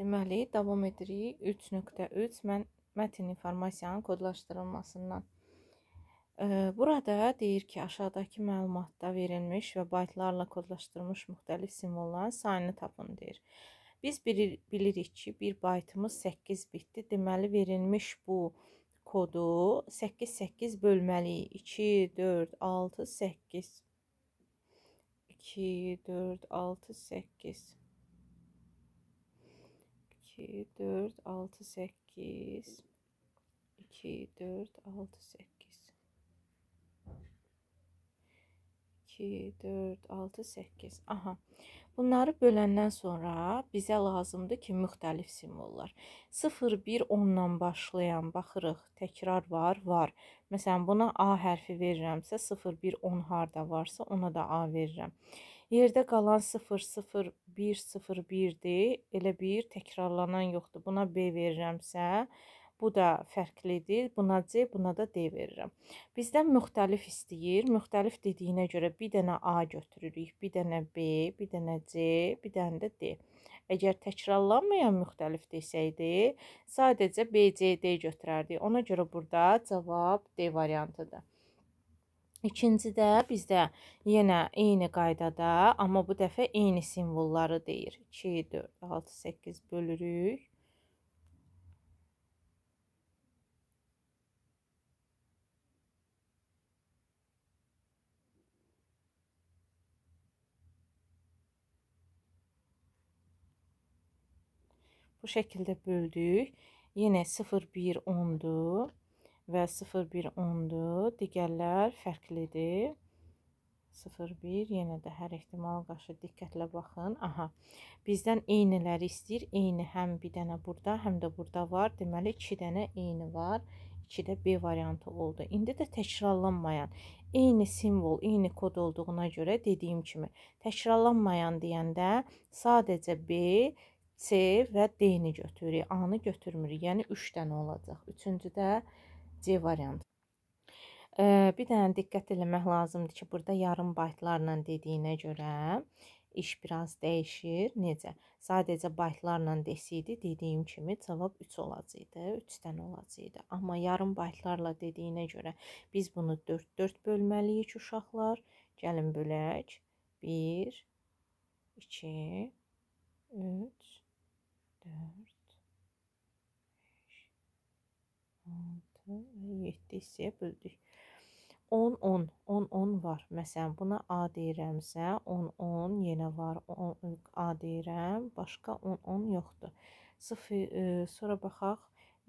Deməli, davam edirik 3.3 mən mətn informasiyanın kodlaşdırılmasından. Burada deyir ki, aşağıdakı məlumatda verilmiş və baytlarla kodlaşdırılmış müxtəlif simvolların sayını tapın deyir. Biz bilirik ki, bir baytımız 8 bitdi. Deməli, verilmiş bu kodu 8-8 bölməliyik. 2, 4, 6, 8. 2, 4, 6, 8. 2, 4, 6, 8. 2, 4, 6, 8. 2, 4, 6, 8. Aha. Bunları böləndən sonra bizə lazımdır ki, müxtəlif simvollar. 0, 1, 10-dan başlayan, baxırıq, təkrar var, var. Məsələn, buna A hərfi verirəmsə, 0, 1, 10 harda varsa, ona da A verirəm. 0, Yerdə qalan 00101-dir. Elə bir təkrarlanan yoxdur. Buna B verirəmsə, bu da fərqlidir. Buna C, buna da D verirəm. Bizdən müxtəlif istəyir. Müxtəlif dediyinə görə bir dənə A götürürük, bir dənə B, bir dənə C, bir dənə də D. Əgər təkrarlanmayan müxtəlif desəydi, sadəcə B, C, D götürərdik. Ona görə burada cavab D variantıdır. İkinci də bizdə yenə eyni qaydada, amma bu dəfə eyni simvolları deyir. 2, 4, 6, 8 bölürük. Bu şəkildə böldük. Yenə 0, 1, 10-dur və 0,1,10-dur. Digərlər fərqlidir. 0,1 yenə də hər ehtimal qarşı diqqətlə baxın. Aha, bizdən eyniləri istəyir. Eyni həm bir dənə burada, həm də burada var. Deməli, 2 dənə eyni var. 2-də B variantı oldu. İndi də təkrarlanmayan, eyni simvol, eyni kod olduğuna görə dediyim kimi, təkrarlanmayan deyəndə sadəcə B, C və D-ni götürürük. A-nı götürmürük, yəni 3 dənə olacaq. Üçüncüdə B. C variantı. Bir dənə diqqət eləmək lazımdır ki, burada yarım baytlarla dediyinə görə iş biraz dəyişir. Necə? Sadəcə baytlarla desəydi, dediyim kimi cavab 3 olacaqdı, 3 dənə olacaqdı. Amma yarım baytlarla dediyinə görə biz bunu 4-4 bölməliyik uşaqlar. Gəlin bölək. 1, 2, 3, 4, 5, 6. 7 hissəyə böldük. 10, 10, 10, 10 var. Məsələn, buna A deyirəmsə, 10, 10 yenə var. 10, A deyirəm, başqa 10, 10 yoxdur. 0, e, sonra baxaq,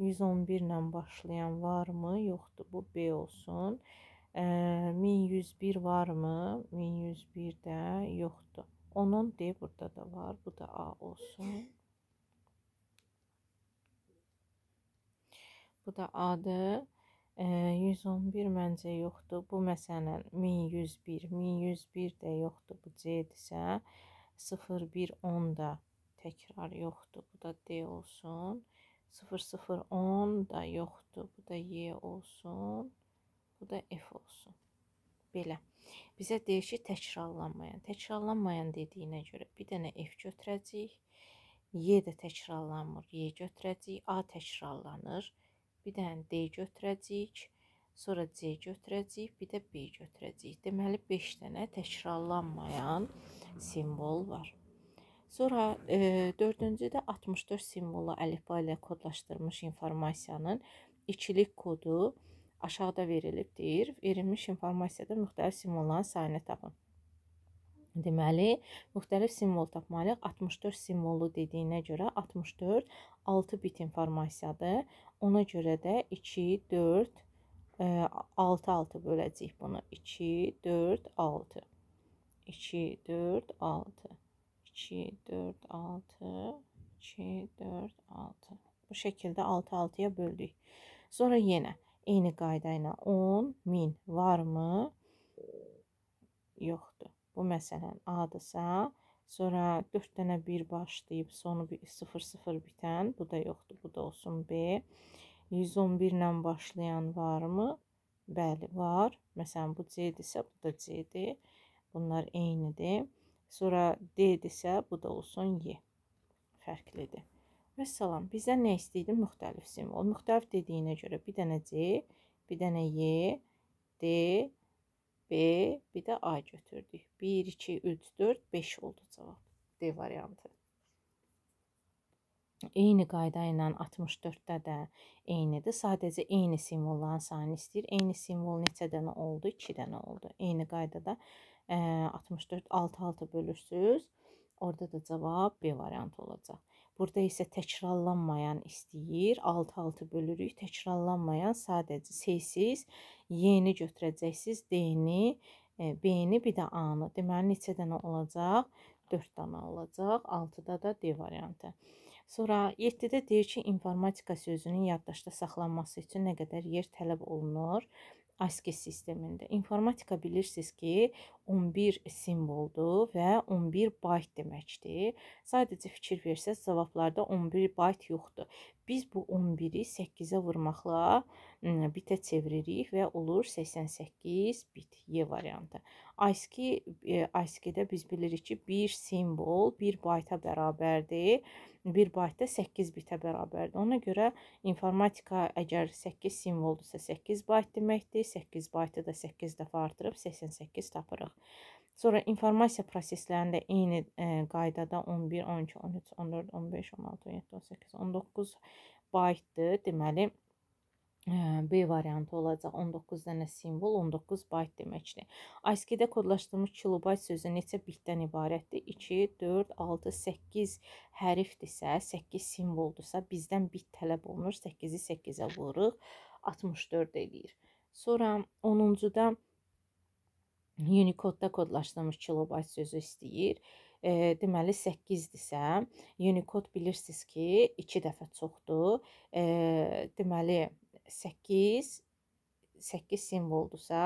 111 ilə başlayan varmı, yoxdur. Bu B olsun. E, 1101 varmı? 1101 də yoxdur. 10, 10 D burada da var. Bu da A olsun. Bu da adı e, 111 məncə yoxdur. Bu məsələn 1101, 1101 də yoxdur. Bu C-dirsə 0110 da təkrar yoxdur. Bu da D olsun. 0010 da yoxdur. Bu da Y olsun. Bu da F olsun. Belə. Bizə deyir ki, təkrarlanmayan. Təkrarlanmayan dediyinə görə bir dənə F götürəcəyik. Y də təkrarlanmır. Y götürəcəyik. A təkrarlanır bir dənə D götürəcəyik, sonra C götürəcəyik, bir də B götürəcəyik. Deməli, 5 dənə təkrarlanmayan simvol var. Sonra e, dördüncüdə 64 simvolu əlifba ilə kodlaşdırmış informasiyanın ikilik kodu aşağıda verilib deyir. Verilmiş informasiyada müxtəlif simvolların sayını tapın. Deməli, müxtəlif simvol tapmalıyıq. 64 simvolu dediyinə görə 64 6 bit informasiyadır. Ona görə də 2, 4, 6, 6 böləcəyik bunu. 2, 4, 6. 2, 4, 6. 2, 4, 6. 2, 4, 6. Bu şəkildə 6, 6-ya böldük. Sonra yenə eyni qayda ilə 10, 1000 varmı? Yoxdur. Bu məsələn A-dırsa, sonra 4 dənə 1 başlayıb sonu 0-0 bitən, bu da yoxdur, bu da olsun B. 111 ilə başlayan varmı? Bəli, var. Məsələn, bu C-dirsə, bu da C-dir. Bunlar eynidir. Sonra D-dirsə, bu da olsun Y. Fərqlidir. Və salam, bizdən nə istəyidin? Müxtəlif simvol. Müxtəlif dediyinə görə bir dənə C, bir dənə Y, D, B, bir də A götürdük. 1, 2, 3, 4, 5 oldu cavab. D variantı. Eyni qayda ilə 64-də də eynidir. Sadəcə eyni simvolların sayını istəyir. Eyni simvol neçə dənə oldu? 2 dənə oldu. Eyni qaydada ə, 64 6 6 bölürsüz. Orada da cavab B variantı olacaq. Burada isə təkrarlanmayan istəyir. 6-6 bölürük. Təkrarlanmayan sadəcə sessiz, yeni götürəcəksiniz. D-ni, e, B-ni, bir də A-nı. Deməli, neçə dənə olacaq? 4 dənə olacaq. 6-da da D variantı. Sonra 7-də deyir ki, informatika sözünün yaddaşda saxlanması üçün nə qədər yer tələb olunur? ASCII e sistemində. İnformatika bilirsiniz ki, 11 simvoldur və 11 bayt deməkdir. Sadəcə fikir versəz, cavablarda 11 bayt yoxdur. Biz bu 11-i 8-ə vurmaqla bitə çeviririk və olur 88 bit Y variantı. ASCII e, ASCII-də biz bilirik ki, bir simvol 1 bayta bərabərdir. 1 baytda 8 bitə bərabərdir. Ona görə informatika əgər 8 simvoldursa 8 bayt deməkdir. 8 baytı da 8 dəfə artırıb 88 tapırıq. Sonra informasiya proseslərində eyni e, qaydada 11, 12, 13, 14, 15, 16, 17, 18, 19 baytdır. Deməli e, B variantı olacaq. 19 dənə simvol 19 bayt deməkdir. ASCII-də kodlaşdırılmış kilobayt sözü neçə bitdən ibarətdir? 2, 4, 6, 8 hərfdirsə, 8 simvoldursa, bizdən bit tələb olunur. 8-i 8-ə vururuq, 64 eləyir. Sonra 10-cuda Unicode-da kodlaşdırılmış kilobayt sözü istəyir. E, deməli 8-dirsə, Unicode bilirsiniz ki, 2 dəfə çoxdur. E, deməli 8 8 simvoldursa,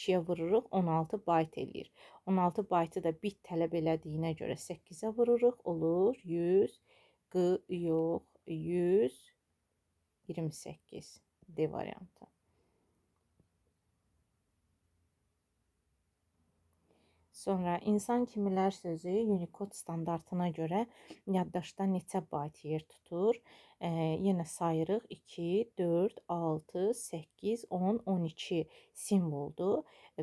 2-yə vururuq, 16 bayt eləyir. 16 baytı da bit tələb elədiyinə görə 8-ə vururuq, olur 100 q yox, 128 D variantı. Sonra insan kimilər sözü Unicode standartına görə yaddaşda neçə bayt yer tutur? E, yenə sayırıq 2, 4, 6, 8, 10, 12 simvoldur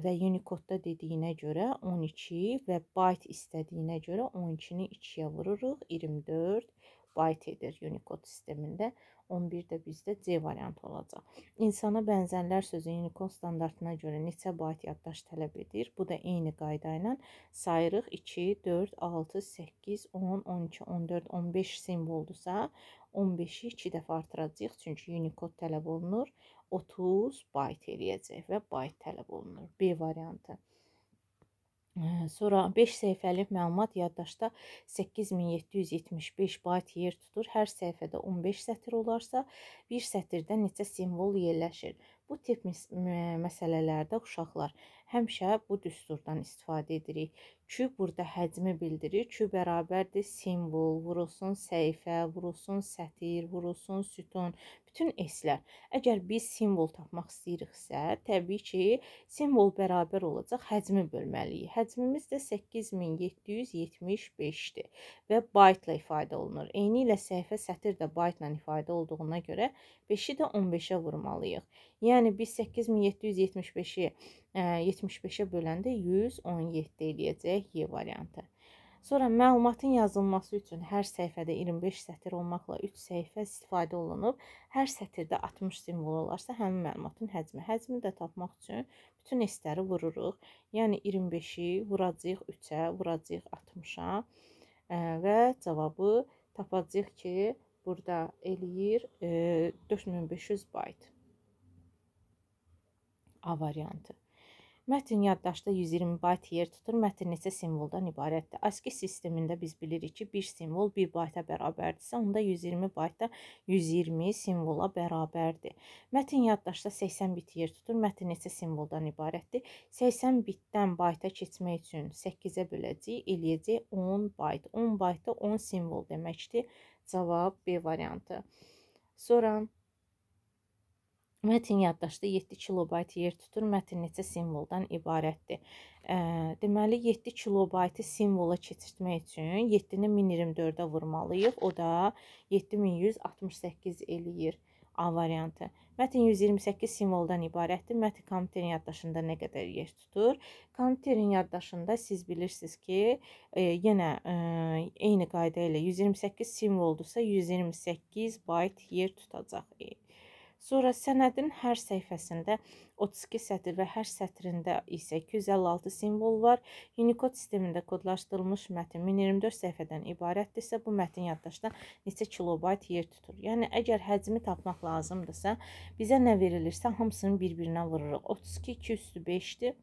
və Unicode-da dediyinə görə 12 və bayt istədiyinə görə 12-ni 2-yə vururuq, 24 bayt edir Unicode sistemində. 11 də bizdə C variantı olacaq. İnsana bənzərlər sözü Unicode standartına görə neçə bayt yaddaş tələb edir? Bu da eyni qayda ilə sayırıq 2, 4, 6, 8, 10, 12, 14, 15 simvoldursa, 15-i 2 dəfə artıracağıq, çünki Unicode tələb olunur. 30 bayt eləyəcək və bayt tələb olunur. B variantı. Hə, sonra 5 səhifəli məlumat yaddaşda 8775 bayt yer tutur. Hər səhifədə 15 sətr olarsa, bir sətirdə neçə simvol yerləşir? Bu tip məsələlərdə uşaqlar həmişə bu düsturdan istifadə edirik. Q burada həcmi bildirir. Q bərabərdir simvol, vurulsun səhifə, vurulsun sətir, vurulsun sütun, bütün S-lər. Əgər biz simvol tapmaq istəyiriksə, təbii ki, simvol bərabər olacaq həcmi bölməliyik. Həcmimiz də 8775-dir və baytla ifadə olunur. Eyni ilə səhifə sətir də baytla ifadə olduğuna görə 5-i də 15-ə vurmalıyıq. Yəni Yəni biz 8775-i 75-ə e, böləndə 117 eləyəcək Y variantı. Sonra məlumatın yazılması üçün hər səhifədə 25 sətir olmaqla 3 səhifə istifadə olunub. Hər sətirdə 60 simvol olarsa, həmin məlumatın həcmi. Həcmi də tapmaq üçün bütün esləri vururuq. Yəni 25-i vuracağıq 3-ə, vuracağıq 60-a e, və cavabı tapacağıq ki, burada eləyir e, 4500 bayt. A variantı. Mətn yaddaşda 120 bayt yer tutur. Mətn neçə simvoldan ibarətdir? ASCII sistemində biz bilirik ki, bir simvol 1 bayta bərabərdirsə, onda 120 baytda 120 simvola bərabərdir. Mətn yaddaşda 80 bit yer tutur. Mətn neçə simvoldan ibarətdir? 80 bitdən bayta keçmək üçün 8-ə böləcəyik, eləyəcəyik 10 bayt. 10 baytda 10 simvol deməkdir. Cavab B variantı. Sonra Mətn yaddaşda 7 kilobayt yer tutur. Mətn neçə simvoldan ibarətdir? Ə, deməli 7 kilobaytı simvola keçirtmək üçün 7-ni 1024-ə vurmalıyıq. O da 7168 eləyir. A variantı. Mətn 128 simvoldan ibarətdir. Mətn kompüterin yaddaşında nə qədər yer tutur? Kompüterin yaddaşında siz bilirsiniz ki, e, yenə e, eyni qayda ilə 128 simvoldursa 128 bayt yer tutacaq. E, Sonra sənədin hər səhifəsində 32 sətr və hər sətrində isə 256 simvol var. Unicode sistemində kodlaşdırılmış mətn 1024 səhifədən ibarətdirsə, bu mətn yaddaşda neçə kilobayt yer tutur. Yəni əgər həcmi tapmaq lazımdırsa, bizə nə verilirsə hamısını bir-birinə vururuq. 32 2 üstü 5-dir.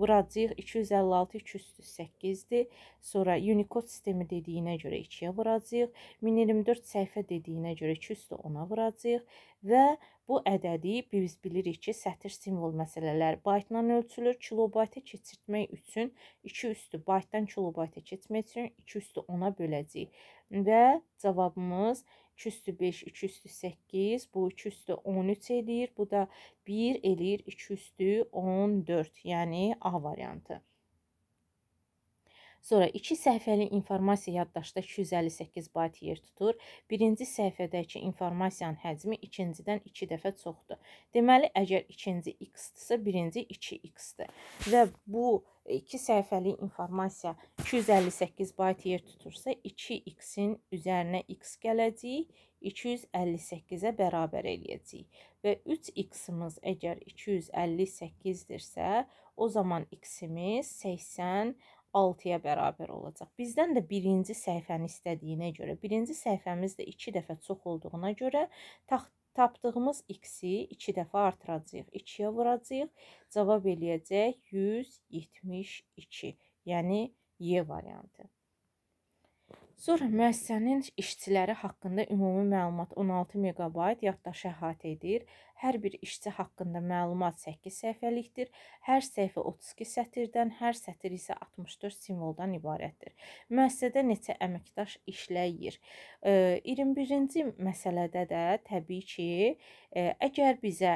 Vuracağıq 256 2 üstü 8-dir. Sonra Unicode sistemi dediyinə görə 2-yə vuracağıq. 1024 səhifə dediyinə görə 2 üstü 10-a vuracağıq və Bu ədədi biz bilirik ki, sətir simvol məsələləri baytdan ölçülür. Kilobayta keçirtmək üçün 2 üstü baytdan kilobayta keçmək üçün 2 üstü 10-a böləcəyik. Və cavabımız 2 üstü 5, 2 üstü 8, bu 2 üstü 13 eləyir. Bu da 1 eləyir 2 üstü 14, yəni A variantı. Sonra iki səhifəli informasiya yaddaşda 258 bayt yer tutur. Birinci səhifədəki informasiyanın həcmi ikincidən 2 iki dəfə çoxdur. Deməli, əgər ikinci x-dirsə, birinci 2x-dir. Və bu iki səhifəli informasiya 258 bayt yer tutursa, 2x-in üzərinə x gələcək, 258-ə bərabər eləyəcəyik. Və 3x-imiz əgər 258-dirsə, o zaman x-imiz 80 6-ya bərabər olacaq. Bizdən də birinci səhifəni istədiyinə görə, birinci səhifəmiz də 2 dəfə çox olduğuna görə tapdığımız x-i 2 dəfə artıracağıq. 2-yə vuracağıq. Cavab eləyəcək 172. Yəni Y variantı. Sonra müəssisənin işçiləri haqqında ümumi məlumat 16 MB yaddaşı əhatə edir. Hər bir işçi haqqında məlumat 8 səhifəlikdir. Hər səhifə 32 sətirdən, hər sətir isə 64 simvoldan ibarətdir. Müəssisədə neçə əməkdaş işləyir? 21-ci məsələdə də təbii ki, əgər bizə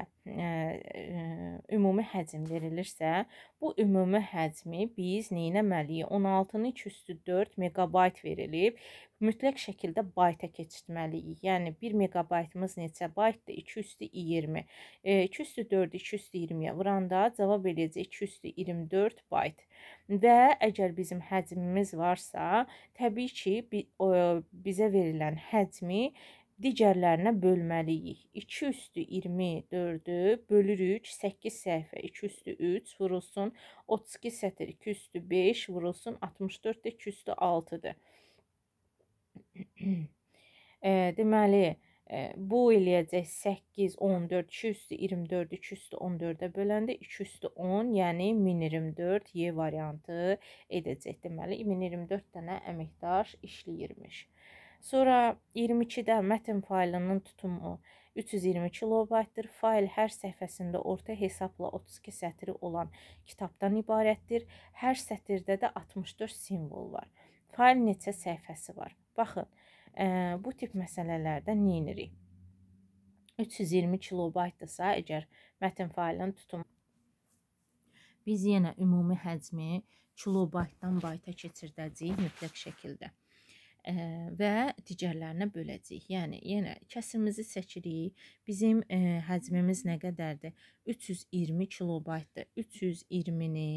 ümumi həcm verilirsə, bu ümumi həcmi biz nə etməliyik? 16-nın 2 üstü 4 megabayt verilib mütləq şəkildə bayta keçirtməliyik. Yəni 1 megabaytımız neçə baytdır? 2 üstü 20. E, 2 üstü 4, 2 üstü 20-yə vuranda cavab eləyəcək 2 üstü 24 bayt. Və əgər bizim həcmimiz varsa, təbii ki, bi, o, bizə verilən həcmi digərlərinə bölməliyik. 2 üstü 24-ü bölürük 8 səhifə 2 üstü 3 vurulsun 32 sətr 2 üstü 5 vurulsun 64 də 2 üstü 6-dır. e, deməli, e, bu eləyəcək 8, 14, 2 üstü 24, 2 üstü 14-ə böləndə 2 üstü 10, yəni 1024 Y variantı edəcək. Deməli, 1024 dənə əməkdaş işləyirmiş. Sonra 22-də mətn faylının tutumu 320 kilobaytdır. Fayl hər səhifəsində orta hesabla 32 sətri olan kitabdan ibarətdir. Hər sətirdə də 64 simvol var. Fayl neçə səhifəsi var? Baxın, ə, e, bu tip məsələlərdə nə edirik? 320 kilobaytdırsa, əgər mətn faylının tutum biz yenə ümumi həcmi kilobaytdan bayta keçirdəcəyik mütləq şəkildə. Ə, e, və digərlərinə böləcəyik. Yəni yenə kəsrimizi seçirik. Bizim ə, e, həcmimiz nə qədərdir? 320 kilobaytdır. 320-ni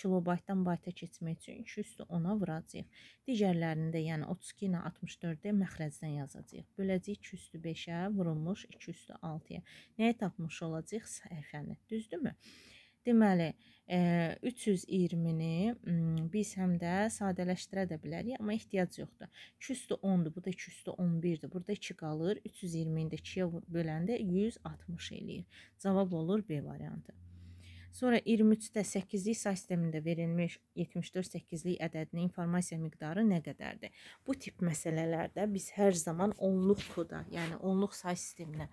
kilobaytdan bayta keçmək üçün 2 üstü 10-a vuracağıq. Digərlərini də, yəni 32 ilə 64-də məxrəcdən yazacağıq. Böləcəyik 2 üstü 5-ə vurulmuş 2 üstü 6-ya. Nəyi tapmış olacağıq? Səhifəni. Düzdürmü? Deməli, 320-ni e, biz həm də sadələşdirə də bilərik, amma ehtiyac yoxdur. 2 üstü 10-dur, bu da 2 üstü 11-dir. Burada 2 qalır, 320-ni də 2-yə böləndə 160 eləyir. Cavab olur B variantı. Sonra 23-də 8-lik say sistemində verilmiş 74-8-lik ədədinin informasiya miqdarı nə qədərdir? Bu tip məsələlərdə biz hər zaman onluq koda, yəni onluq say sisteminə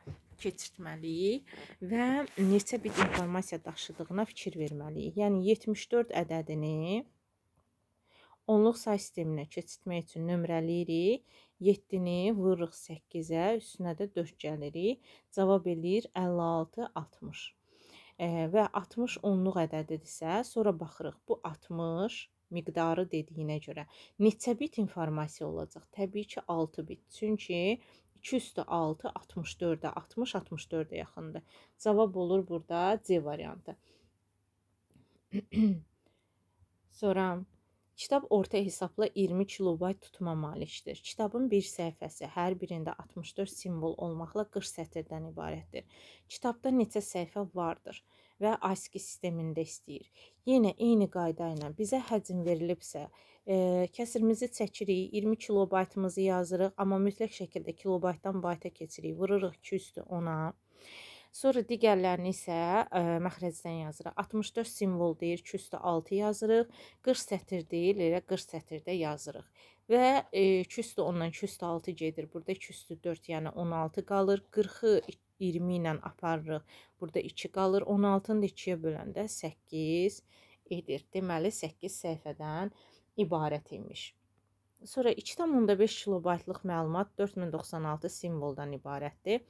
keçirtməliyik və neçə bit informasiya daşıdığına fikir verməliyik. Yəni 74 ədədini onluq say sisteminə keçirtmək üçün nömrəliyirik. 7-ni vururuq 8-ə, üstünə də 4 gəlirik. Cavab eləyir 56 60 və 60 onluq ədədidirsə, sonra baxırıq bu 60 miqdarı dediyinə görə neçə bit informasiya olacaq? Təbii ki, 6 bit. Çünki 2 üstü 6 64-ə, 60 64-ə yaxındır. Cavab olur burada C variantı. sonra Kitab orta hesabla 20 kilobayt tutuma malikdir. Kitabın bir səhifəsi hər birində 64 simvol olmaqla 40 sətirdən ibarətdir. Kitabda neçə səhifə vardır və ASCII sistemində istəyir. Yenə eyni qayda ilə bizə həcm verilibsə, e, kəsirimizi çəkirik, 20 kilobaytımızı yazırıq, amma mütləq şəkildə kilobaytdan bayta keçirik, vururuq 2 üstü ona. Sonra digərlərini isə ə, e, məxrəcdən yazırıq. 64 simvol deyir, 2 üstə 6 yazırıq. 40 sətir deyil, elə 40 sətirdə yazırıq. Və e, 2 üstə 10-dan 2 üstə 6 gedir. Burada 2 üstə 4, yəni 16 qalır. 40-ı 20 ilə aparırıq. Burada 2 qalır. 16-nı da 2-yə böləndə 8 edir. Deməli 8 səhifədən ibarət imiş. Sonra 2,5 kilobaytlıq məlumat 4096 simvoldan ibarətdir.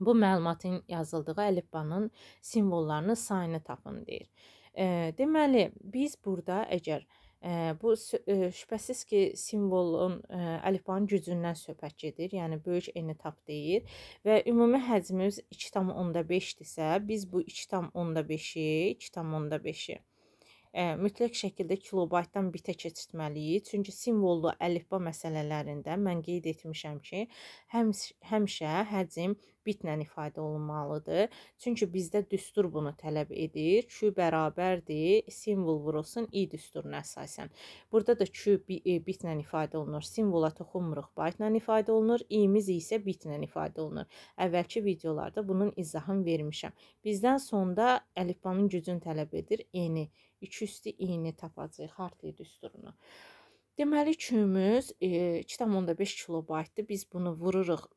Bu məlumatın yazıldığı əlifbanın simvollarını sayını tapın deyir. E, deməli, biz burada əgər Ə, e, bu ə, e, şübhəsiz ki, simvolun e, əlifbanın gücündən söhbət gedir. Yəni böyük n tap deyir və ümumi həcmimiz 2.5-dirsə, biz bu 2.5-i 2.5-i mütləq şəkildə kilobaytdan bitə keçirtməliyik. Çünki simvollu əlifba məsələlərində mən qeyd etmişəm ki, həmişə həmşə həcm bitlə ifadə olunmalıdır. Çünki bizdə düstur bunu tələb edir. Q bərabərdir, simvol vurulsun i düsturuna əsasən. Burada da Q e, bitlə ifadə olunur. Simvola toxunmuruq, byte-lə ifadə olunur. İ-miz isə bitlə ifadə olunur. Əvvəlki videolarda bunun izahını vermişəm. Bizdən sonda əlifbanın gücünü tələb edir. Eni, 2 üstü i-ni tapacağıq, Hartley düsturunu. Deməli, Q-müz e, 2,5 kilobaytdır. Biz bunu vururuq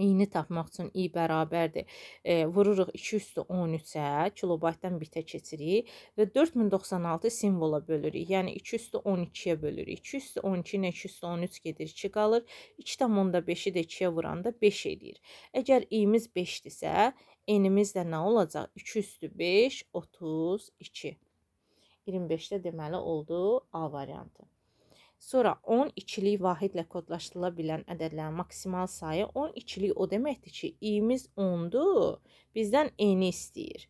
eyni tapmaq üçün i bərabərdir. E, vururuq 2 üstü 13-ə, kilobaytdan bitə keçirik və 4096 simvola bölürük. Yəni 2 üstü 12-yə bölürük. 2 üstü 12 ilə 2 üstü 13 gedir, 2 qalır. 2,5-i də 2-yə vuranda 5 edir. Əgər i-miz 5-dirsə, n-imiz də nə olacaq? 2 üstü 5, 32. 25-də deməli oldu A variantı. Sonra 12-lik vahidlə kodlaşdırıla bilən ədədlərin maksimal sayı 12-lik o deməkdir ki, i-miz 10-dur, bizdən n-i istəyir.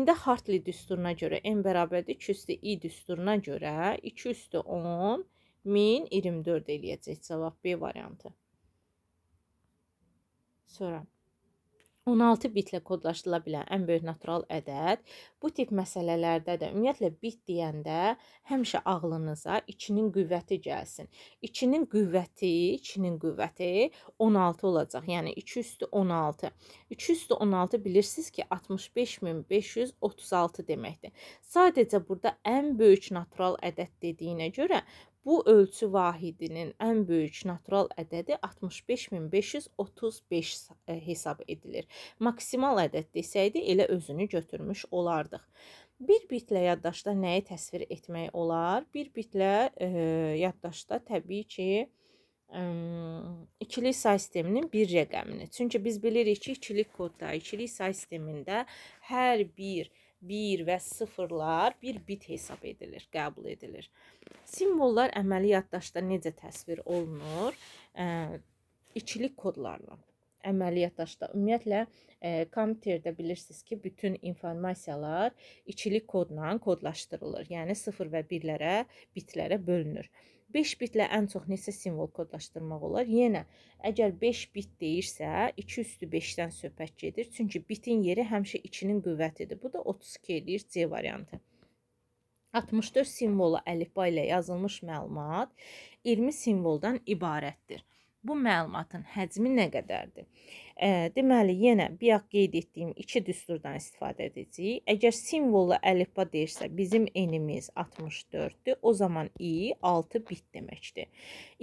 N-də Hartley düsturuna görə n bərabərdir 2 üstü i düsturuna görə 2 üstü 10 1024 eləyəcək cavab B variantı. Sonra 16 bitlə kodlaşdırıla bilən ən böyük natural ədəd. Bu tip məsələlərdə də ümumiyyətlə bit deyəndə həmişə ağlınıza 2-nin qüvvəti gəlsin. 2-nin qüvvəti, 2-nin qüvvəti 16 olacaq. Yəni 2 üstü 16. 2 üstü 16 bilirsiniz ki, 65536 deməkdir. Sadəcə burada ən böyük natural ədəd dediyinə görə Bu ölçü vahidinin ən böyük natural ədədi 65535 e, hesab edilir. Maksimal ədəd desəydi elə özünü götürmüş olardıq. Bir bitlə yaddaşda nəyi təsvir etmək olar? Bir bitlə e, yaddaşda təbii ki, ə, ikili say sisteminin bir rəqəmini. Çünki biz bilirik ki, ikilik kodda, ikilik say sistemində hər bir rəqəm 1 və 0-lar bir bit hesab edilir, qəbul edilir. Simvollar əməliyyatdaşda necə təsvir olunur? Ə, ikili kodlarla əməliyyatdaşda ümumiyyətlə e, kompüterdə bilirsiniz ki, bütün informasiyalar ikili kodla kodlaşdırılır. Yəni 0 və 1-lərə, bitlərə bölünür. 5 bitlə ən çox neçə simvol kodlaşdırmaq olar? Yenə əgər 5 bit deyirsə, 2 üstü 5-dən söhbət gedir. Çünki bitin yeri həmişə 2-nin qüvvətidir. Bu da 32 eləyir C variantı. 64 simvolu əlifba ilə yazılmış məlumat 20 simvoldan ibarətdir. Bu məlumatın həcmi nə qədərdir? E, deməli, yenə bayaq qeyd etdiyim iki düsturdan istifadə edəcəyik. Əgər simvollu əlifba deyirsə, bizim enimiz 64-dür. O zaman i 6 bit deməkdir.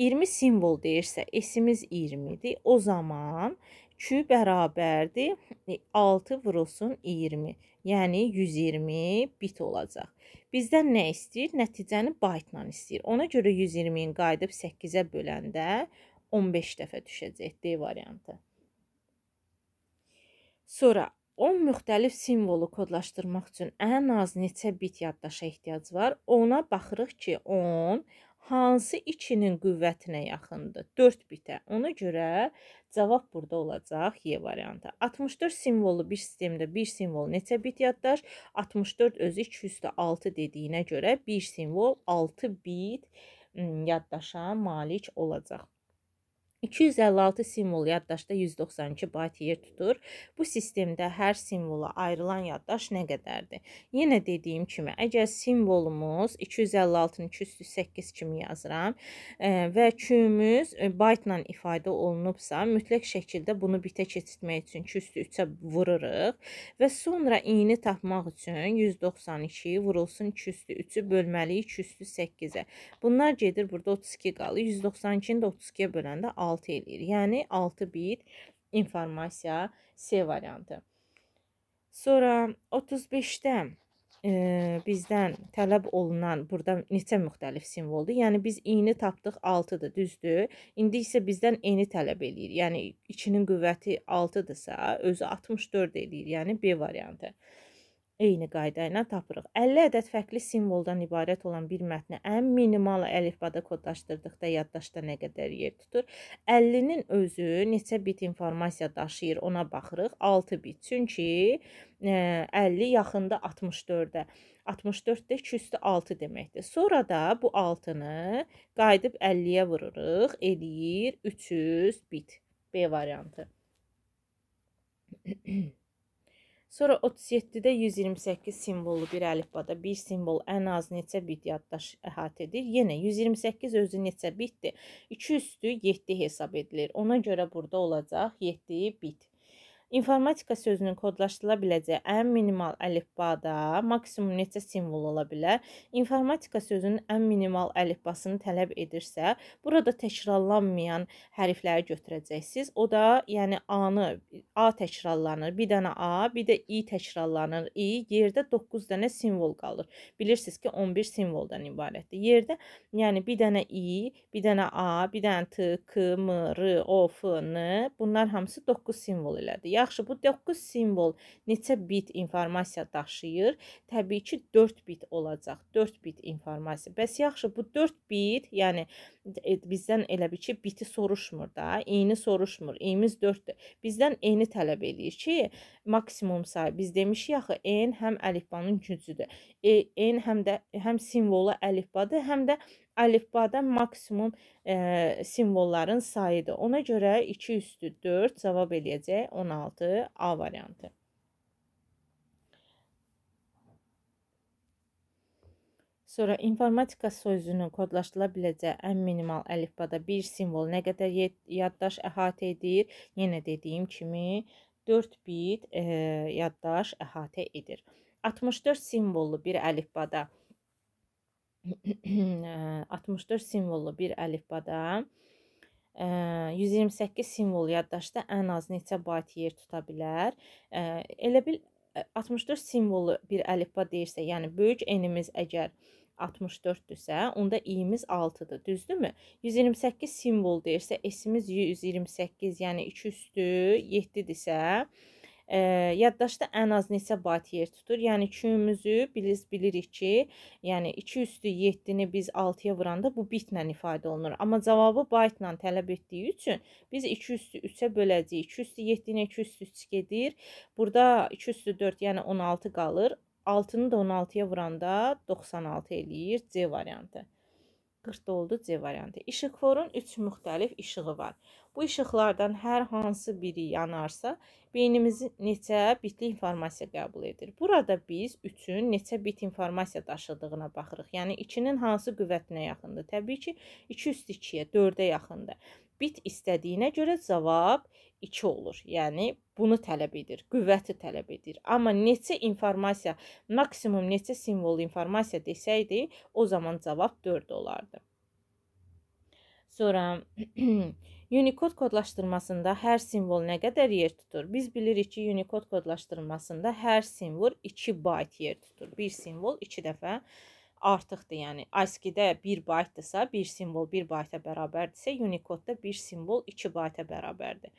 20 simvol deyirsə, esimiz 20-dir. O zaman q bərabərdir 6 e, vurulsun 20. Yəni 120 bit olacaq. Bizdən nə istəyir? Nəticəni baytla istəyir. Ona görə 120-ni qayıdıb 8-ə böləndə 15 dəfə düşəcək D variantı. Sonra 10 müxtəlif simvolu kodlaşdırmaq üçün ən az neçə bit yaddaşa ehtiyac var? Ona baxırıq ki, 10 hansı ikinin qüvvətinə yaxındır? 4 bitə. Ona görə cavab burada olacaq Y variantı. 64 simvolu bir sistemdə bir simvol neçə bit yaddaş? 64 özü 206 dediyinə görə bir simvol 6 bit yaddaşa malik olacaq. 256 simvol yaddaşda 192 bayt yer tutur. Bu sistemdə hər simvola ayrılan yaddaş nə qədərdir? Yenə dediyim kimi, əgər simvolumuz 256-nı 208 kimi yazıram e, və küyümüz e, baytla ifadə olunubsa, mütləq şəkildə bunu bitə keçirtmək üçün 203-ə vururuq və sonra i-ni tapmaq üçün 192 vurulsun 203-ü bölməliyik 208-ə. Bunlar gedir burada 32 qalır. 192-ni də 32-yə böləndə 6 6 eləyir. Yəni 6 bir informasiya C variantı. Sonra 35-də e, bizdən tələb olunan burada neçə müxtəlif simvoldur? Yəni biz i-ni tapdıq 6-dır, düzdür? İndi isə bizdən n-i tələb eləyir. Yəni 2-nin qüvvəti 6-dırsa, özü 64 eləyir. Yəni B variantı eyni qayda ilə tapırıq. 50 ədəd fərqli simvoldan ibarət olan bir mətni ən minimal əlifbada kodlaşdırdıqda yaddaşda nə qədər yer tutur? 50-nin özü neçə bit informasiya daşıyır, ona baxırıq. 6 bit. Çünki 50 e, yaxında 64-ə. 64-də 2 üstü 6 deməkdir. Sonra da bu 6-nı qayıdıb 50-yə vururuq, eləyir 300 bit. B variantı. Sonra 37-də 128 simvollu bir əlifbada bir simvol ən az neçə bit yaddaş əhatə edir. Yenə 128 özü neçə bitdir? 2 üstü 7 hesab edilir. Ona görə burada olacaq 7 bit. İnformatika sözünün kodlaşdırıla biləcəyi ən minimal əlifbada maksimum neçə simvol ola bilər? İnformatika sözünün ən minimal əlifbasını tələb edirsə, burada təkrarlanmayan hərfləri götürəcəksiniz. O da, yəni A-nı A təkrarlanır, bir dənə A, bir də İ təkrarlanır. İ yerdə 9 dənə simvol qalır. Bilirsiniz ki, 11 simvoldan ibarətdir. Yerdə, yəni bir dənə İ, bir dənə A, bir dənə T, K, M, R, O, F, N, bunlar hamısı 9 simvol elədir. Yaxşı, bu 9 simvol neçə bit informasiya daşıyır? Təbii ki, 4 bit olacaq. 4 bit informasiya. Bəs yaxşı, bu 4 bit, yəni e, bizdən elə bir ki, biti soruşmur da, eyni soruşmur. Eyimiz 4-dür. Bizdən eyni tələb eləyir ki, maksimum sayı. Biz demişik axı, n həm əlifbanın gücüdür. E, n həm də həm simvolu əlifbadır, həm də əlifbada maksimum e, simvolların sayıdır. Ona görə 2 üstü 4 cavab eləyəcək 16 A variantı. Sonra informatika sözünün kodlaşdırıla biləcəyi ən minimal əlifbada bir simvol nə qədər yaddaş əhatə edir? Yenə dediyim kimi 4 bit e, yaddaş əhatə edir. 64 simvollu bir əlifbada 64 simvollu bir əlifbada 128 simvol yaddaşda ən az neçə bayt yer tuta bilər? Elə bil 64 e, simvolu bir əlifba deyirsə, yəni böyük enimiz əgər 64-dürsə, onda i-miz 6-dır, düzdürmü? 128 simvol deyirsə, s-imiz 128, yəni 2 üstü 7-dirsə, e, yaddaşda ən az neçə bat yer tutur? Yəni küyümüzü biliz bilirik ki, yəni 2 üstü 7-ni biz 6-ya vuranda bu bitlə ifadə olunur. Amma cavabı baytla tələb etdiyi üçün biz 2 üstü 3-ə böləcəyik. 2 üstü 7-ni 2 üstü 3 gedir. Burada 2 üstü 4, yəni 16 qalır. 6-nı da 16-ya vuranda 96 eləyir C variantı. 40 oldu C variantı. İşıqforun 3 müxtəlif işığı var. Bu işıqlardan hər hansı biri yanarsa, beynimiz neçə bitli informasiya qəbul edir. Burada biz 3-ün neçə bit informasiya daşıdığına baxırıq. Yəni 2-nin hansı qüvvətinə yaxındır? Təbii ki, 2 üstü 2-yə, 4-ə yaxındır bit istədiyinə görə cavab 2 olur. Yəni bunu tələb edir, qüvvəti tələb edir. Amma neçə informasiya, maksimum neçə simvol informasiya desəydi, o zaman cavab 4 olardı. Sonra Unicode kodlaşdırmasında hər simvol nə qədər yer tutur? Biz bilirik ki, Unicode kodlaşdırmasında hər simvol 2 bayt yer tutur. Bir simvol 2 dəfə artıqdır. Yəni ASCII-də 1 baytdırsa, bir simvol 1 bayta bərabərdirsə, Unicode-da 1 simvol 2 bayta bərabərdir.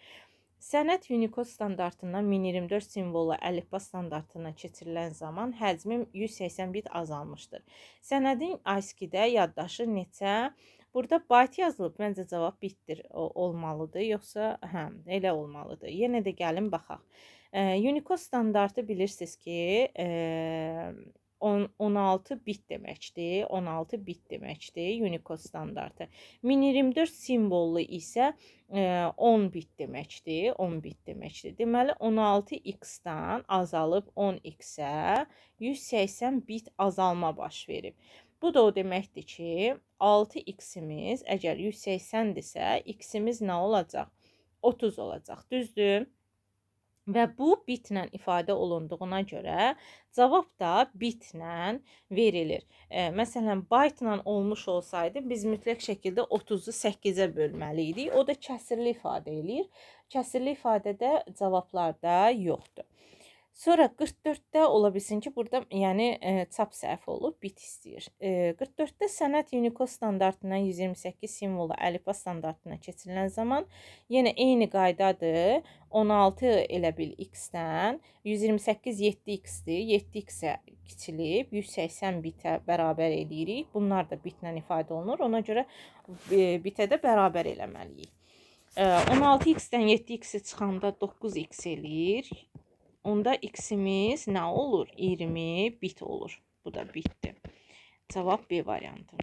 Sənəd Unicode standartından 1024 simvolla əlifba standartına keçirilən zaman həcmi 180 bit azalmışdır. Sənədin ASCII-də yaddaşı neçə? Burada bayt yazılıb. Məncə cavab bitdir o, olmalıdır, yoxsa hə, elə olmalıdır. Yenə də gəlin baxaq. E, Unicode standartı bilirsiniz ki, e, 10, 16 bit deməkdir. 16 bit deməkdir Unicode standartı. 1024 simvollu isə 10 e, bit deməkdir. 10 bit deməkdir. Deməli 16x-dan azalıb 10x-ə 180 bit azalma baş verib. Bu da o deməkdir ki, 6x-imiz əgər 180-dirsə, x-imiz nə olacaq? 30 olacaq. Düzdür? Və bu bitlə ifadə olunduğuna görə cavab da bitlə verilir. E, məsələn, byte-la olmuş olsaydı biz mütləq şəkildə 30-u 8-ə bölməli idik. O da kəsrli ifadə eləyir. Kəsrli ifadədə cavablarda yoxdur. Sonra 44-də ola bilsin ki, burada yəni e, çap səhvi olub, bit istəyir. E, 44-də sənət Unicode standartından 128 simvolu əlifba standartına keçirilən zaman yenə eyni qaydadır. 16 elə bil x-dən 128 7x-dir. 7x-ə kiçilib 180 bitə bərabər eləyirik. Bunlar da bitlə ifadə olunur. Ona görə e, bitə də bərabər eləməliyik. E, 16x-dən 7x-i çıxanda 9x eləyir. Onda x-imiz nə olur? 20 bit olur. Bu da bitdir. Cavab B variantı.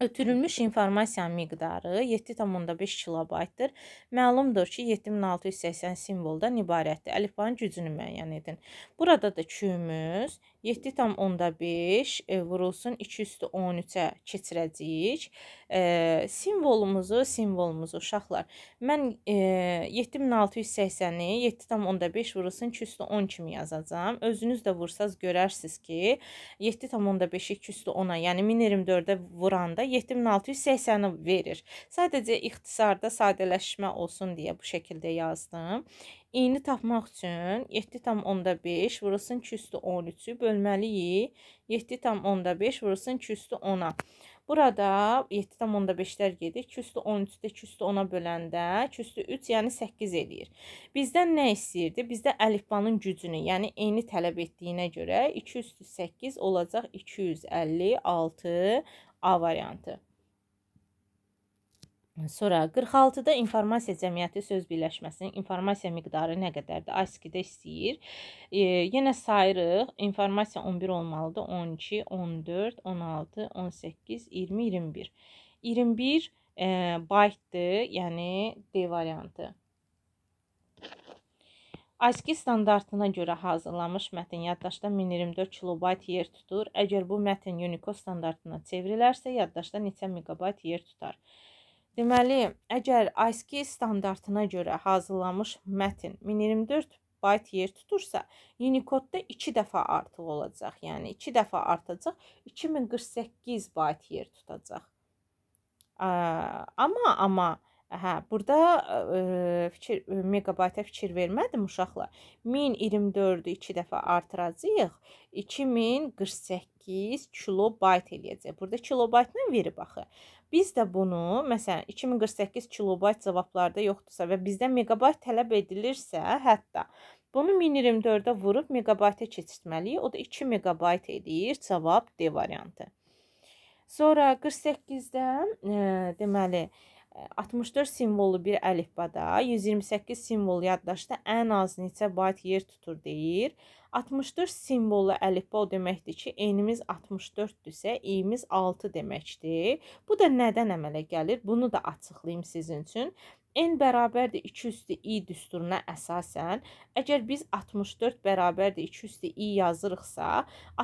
Ötürülmüş informasiyanın miqdarı 7,5 kilobaytdır. Məlumdur ki, 7680 simvoldan ibarətdir. Əlifbanın gücünü müəyyən edin. Burada da Q-müz 7,5 e, vurulsun 2 üstü 13-ə keçirəcəyik. E, simvolumuzu, simvolumuzu uşaqlar. Mən e, 7680-i 7,5 vurulsun 2 üstü 10 kimi yazacağam. Özünüz də vursaz görərsiniz ki, 7,5-i 2 üstü 10-a, yəni 1024-ə vuranda 7680-i verir. Sadəcə ixtisarda sadələşmə olsun deyə bu şəkildə yazdım. İyini tapmaq üçün 7,5 vurulsun 2 üstü 13-ü bölməliyik. 7,5 vurulsun 2 üstü 10-a. Burada 7,5-lər gedir. 2 üstü 13-də 2 üstü 10-a böləndə 2 üstü 3, yəni 8 eləyir. Bizdən nə istəyirdi? Bizdə əlifbanın gücünü, yəni eyni tələb etdiyinə görə 2 üstü 8 olacaq 256 A variantı. Sonra 46-da informasiya cəmiyyəti söz birləşməsinin informasiya miqdarı nə qədərdir? ASCII-də istəyir. E, yenə sayırıq. İnformasiya 11 olmalıdır. 12, 14, 16, 18, 20, 21. 21 e, baytdır, yəni D variantı. ASCII standartına görə hazırlanmış mətn yaddaşda 1024 kilobayt yer tutur. Əgər bu mətn Unicode standartına çevrilərsə, yaddaşda neçə megabayt yer tutar? Deməli, əgər ASCII standartına görə hazırlanmış mətn 1024 bayt yer tutursa, Unicode-da 2 dəfə artıq olacaq. Yəni 2 dəfə artacaq, 2048 bayt yer tutacaq. Ə, amma amma hə, burada ə, fikir megabayta fikir vermədim uşaqlar. 1024-ü 2 dəfə artıracağıq, 2048 kilobayt eləyəcək. Burada kilobaytla verib axı. Biz də bunu, məsələn, 2048 kilobayt cavablarda yoxdursa və bizdən megabayt tələb edilirsə, hətta bunu 1024-də vurub megabayta keçirtməliyik. O da 2 megabayt edir cavab D variantı. Sonra 48-də e, deməli, e, 64 simvollu bir əlifbada 128 simvol yaddaşda ən az neçə bayt yer tutur deyir. 64 simvollu əlifba o deməkdir ki, enimiz 64-dürsə, i-imiz 6 deməkdir. Bu da nədən əmələ gəlir? Bunu da açıqlayım sizin üçün n bərabərdir 2 üstü i düsturuna əsasən, əgər biz 64 bərabərdir 2 üstü i yazırıqsa,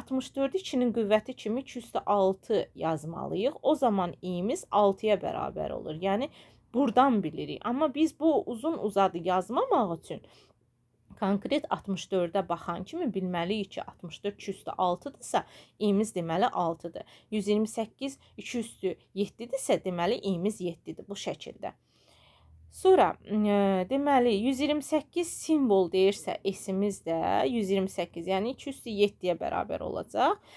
64-ü 2-nin qüvvəti kimi 2 üstü 6 yazmalıyıq. O zaman i-miz 6-ya bərabər olur. Yəni, buradan bilirik. Amma biz bu uzun uzadı yazmamaq üçün konkret 64-ə baxan kimi bilməliyik ki, 64 2 üstü 6-dırsa, i-miz deməli 6-dır. 128 2 üstü 7-dirsə, deməli i-miz 7-dir bu şəkildə. Sonra e, deməli 128 simvol deyirsə esimiz də 128, yəni 2 üstü 7-yə bərabər olacaq.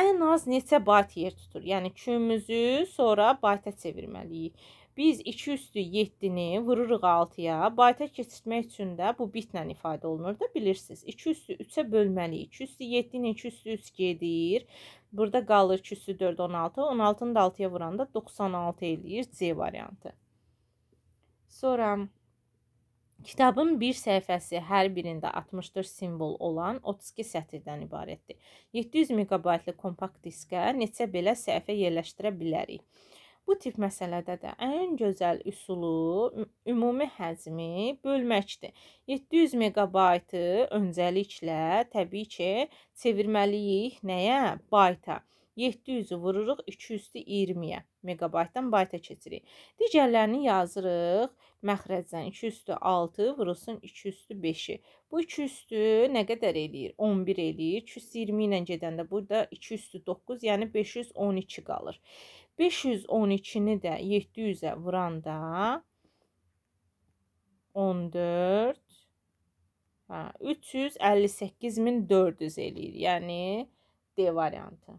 Ən az neçə bayt yer tutur? Yəni küyümüzü sonra bayta çevirməliyik. Biz 2 üstü 7-ni vururuq 6-ya. Bayta keçirtmək üçün də bu bitlə ifadə olunur da bilirsiniz. 2 üstü 3-ə bölməliyik. 2 üstü 7-ni 2 üstü 3 gedir. Burada qalır 2 üstü 4 16. 16-nı da 6-ya vuranda 96 eləyir C variantı. Sonra Kitabın bir səhifəsi hər birində 64 simvol olan 32 sətirdən ibarətdir. 700 megabaytlı kompakt diskə neçə belə səhifə yerləşdirə bilərik. Bu tip məsələdə də ən gözəl üsulu ümumi həcmi bölməkdir. 700 megabaytı öncəliklə təbii ki, çevirməliyik nəyə? Bayta. 700-ü vururuq 2 üstü 20-yə. Megabaytdan bayta keçirik. Digərlərini yazırıq. Məxrəcdən 2 üstü 6 vurulsun 2 üstü 5-i. Bu 2 üstü nə qədər eləyir? 11 eləyir. 220 ilə gedəndə burada 2 üstü 9, yəni 512 qalır. 512-ni də 700-ə vuranda 14 ha 358400 eləyir. Yəni D variantı.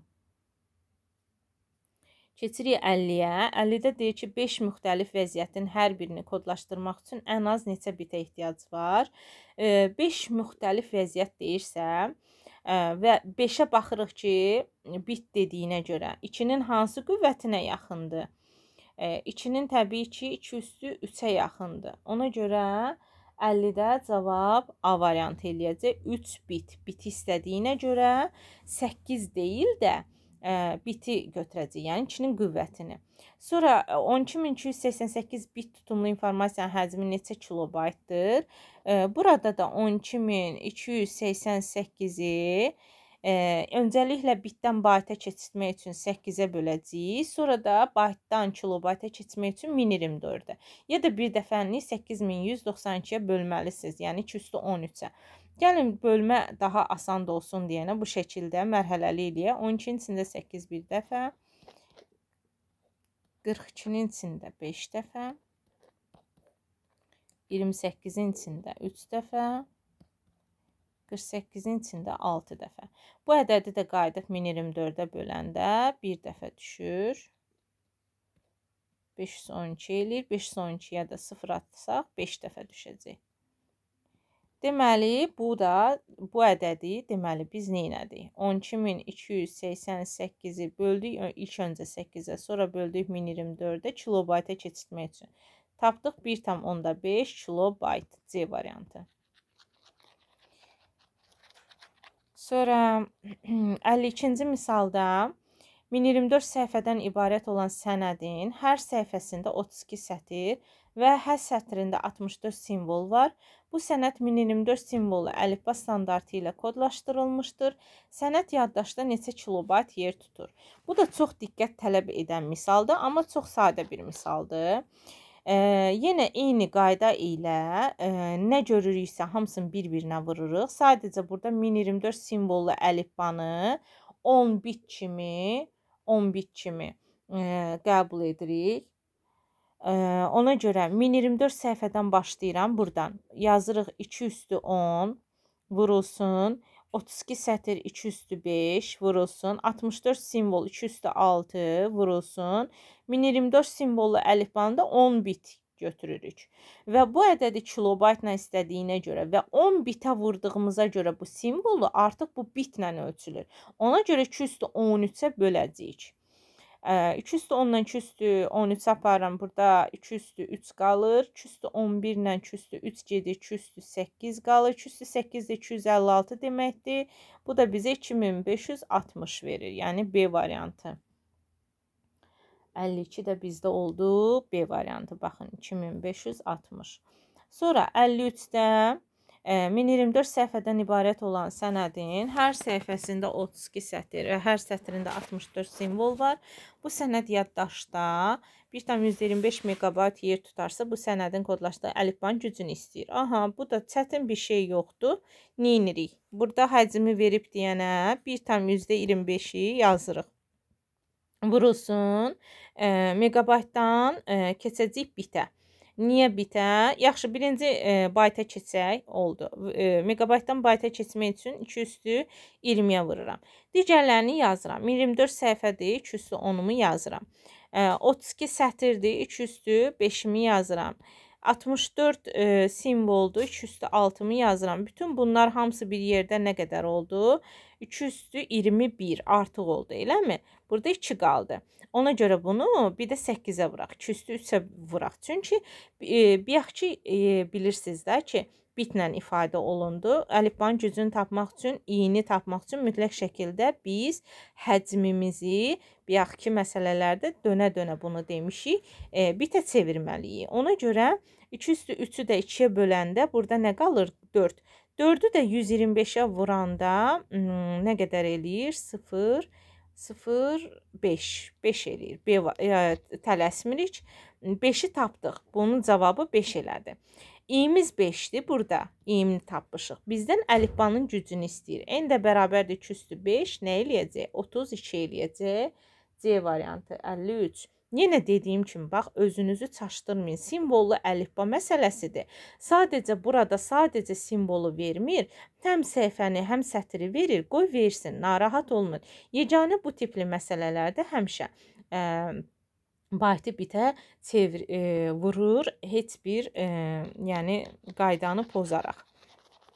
Keçirik 50-yə. 50-də deyir ki, 5 müxtəlif vəziyyətin hər birini kodlaşdırmaq üçün ən az neçə bitə ehtiyac var? 5 e, müxtəlif vəziyyət deyirsə e, və 5-ə baxırıq ki, bit dediyinə görə 2-nin hansı qüvvətinə yaxındır? 2-nin e, təbii ki, 2 üstü 3-ə yaxındır. Ona görə 50-də cavab A variantı eləyəcək. 3 bit. Bit istədiyinə görə 8 deyil də ə, biti götürəcək, yəni kişinin qüvvətini. Sonra 12288 bit tutumlu informasiyanın həcmi neçə kilobaytdır? Ə, burada da 12288-i öncəliklə bitdən bayta keçirtmək üçün 8-ə böləcəyik. Sonra da baytdan kilobayta keçirmək üçün 1024-ə. Ya da bir dəfəni 8192-yə bölməlisiniz, yəni 2 üstü 13-ə. Gəlin bölmə daha asan da olsun deyənə bu şəkildə mərhələli eləyə. 12-nin 8 bir dəfə, 42-nin 5 dəfə, 28-in 3 dəfə, 48-in içində 6 dəfə. Bu ədədi də qayıdıb 1024-ə böləndə 1 dəfə düşür. 512 eləyir. 512-yə də 0 atsaq 5 dəfə düşəcək. Deməli, bu da bu ədədi, deməli biz nə elədik? 12288-i böldük ilk öncə 8-ə, sonra böldük 1024-ə kilobayta keçirtmək üçün. Tapdıq 1.5 kilobayt C variantı. Sonra 52-ci misalda 1024 səhifədən ibarət olan sənədin hər səhifəsində 32 sətir və hər sətrində 64 simvol var Bu sənəd 1024 simvolu əlifba standartı ilə kodlaşdırılmışdır. Sənəd yaddaşda neçə kilobayt yer tutur. Bu da çox diqqət tələb edən misaldır, amma çox sadə bir misaldır. E, yenə eyni qayda ilə e, nə görürüksə hamısını bir-birinə vururuq. Sadəcə burada 1024 simvollu əlifbanı 10 bit kimi, 10 bit kimi e, qəbul edirik. Ona görə 1024 səhifədən başlayıram buradan. Yazırıq 2 üstü 10 vurulsun. 32 sətir 2 üstü 5 vurulsun. 64 simvol 2 üstü 6 vurulsun. 1024 simvollu əlifbanda 10 bit götürürük. Və bu ədədi kilobaytla istədiyinə görə və 10 bitə vurduğumuza görə bu simvolu artıq bu bitlə ölçülür. Ona görə 2 üstü 13-ə böləcəyik. 2 üstü 10 ilə 2 üstü 13 aparıram. Burada 2 üstü 3 qalır. 2 üstü 11 ilə 2 üstü 3 gedir. 2 üstü 8 qalır. 2 üstü 8 də 256 deməkdir. Bu da bizə 2560 verir. Yəni B variantı. 52 də bizdə oldu. B variantı baxın 2560. Sonra 53-də 1024 səhifədən ibarət olan sənədin hər səhifəsində 32 sətr və hər sətrində 64 simvol var. Bu sənəd yaddaşda 1,125 megabayt yer tutarsa, bu sənədin kodlaşdığı əlifban gücünü istəyir. Aha, bu da çətin bir şey yoxdur. Neynirik? Burada həcmi verib deyənə 1,25-i yazırıq. Vurulsun, e, megabaytdan e, keçəcəyik bitə. Niyə bitə? Yaxşı, birinci e, bayta keçək, oldu. E, megabaytdan bayta keçmək üçün 2 üstü 20-yə vururam. Digərlərini yazıram. 24 səhifədir, 2 üstü 10-umu yazıram. E, 32 sətirdir, 2 üstü 5-imi yazıram. 64 e, simvoldu, 2 üstü 6-mı yazıram. Bütün bunlar hamısı bir yerdə nə qədər oldu? 2 üstü 21 artıq oldu, eləmi? Burada 2 qaldı. Ona görə bunu bir də 8-ə vuraq. 2 üstü 3-ə vuraq. Çünki e, bayaq ki e, bilirsiniz də ki, bitlə ifadə olundu. Əlifbanın gücünü tapmaq üçün, i-ni tapmaq üçün mütləq şəkildə biz həcmimizi bayaq ki məsələlərdə dönə-dönə bunu demişik, e, bitə çevirməliyik. Ona görə 2 üstü 3-ü də 2-yə böləndə burada nə qalır? 4. 4-ü də 125-ə vuranda hmm, nə qədər eləyir? 0 0,5. 5 eləyir. B, e, tələsmirik. 5-i tapdıq. Bunun cavabı 5 elədi. İyimiz 5-dir burada. İyimini tapmışıq. Bizdən əlifbanın gücünü istəyir. N də bərabərdir 2 üstü 5. Nə eləyəcək? 32 eləyəcək. C variantı 53. Yenə dediyim kimi, bax, özünüzü çaşdırmayın. Simvollu əlifba məsələsidir. Sadəcə burada sadəcə simvolu vermir, həm səhifəni, həm sətri verir. Qoy versin, narahat olmayın. Yeganə bu tipli məsələlərdə həmişə ə, baytı bitə çevir, e, vurur, heç bir, e, yəni qaydanı pozaraq.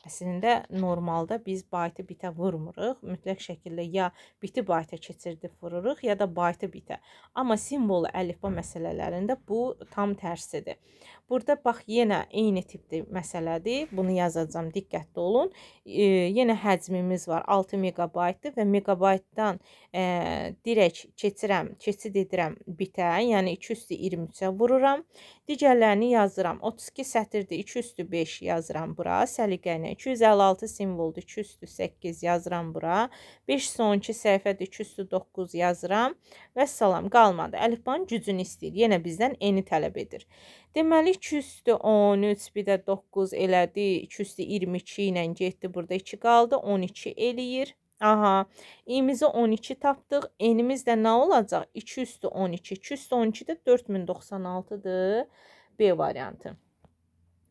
Əslində normalda biz baytı bitə vurmuruq. Mütləq şəkildə ya biti bayta keçirdib vururuq, ya da baytı bitə. Amma simvolu əlifba məsələlərində bu tam tərsidir. Burada bax yenə eyni tipli məsələdir. Bunu yazacağam, diqqətli olun. E, yenə həcmimiz var 6 megabaytdır və megabaytdan e, ə, dirək keçirəm, keçid edirəm bitə, yəni 2 üstü 23-ə vururam. Digərlərini yazıram. 32 sətirdir, 2 üstü 5 yazıram bura. Səliqə ilə 256 simvoldur, 2 üstü 8 yazıram bura. 5 12 səhifədir, 2 üstü 9 yazıram. Və salam qalmadı. Əlifbanın gücünü istəyir. Yenə bizdən eni tələb edir. Deməli 2 üstü 13 bir də 9 elədi. 2 üstü 22 ilə getdi. Burada 2 qaldı. 12 eləyir. Aha, i-mizi 12 tapdıq. N-imiz də nə olacaq? 2 üstü 12. 2 üstü 12 də 4096-dır. B variantı.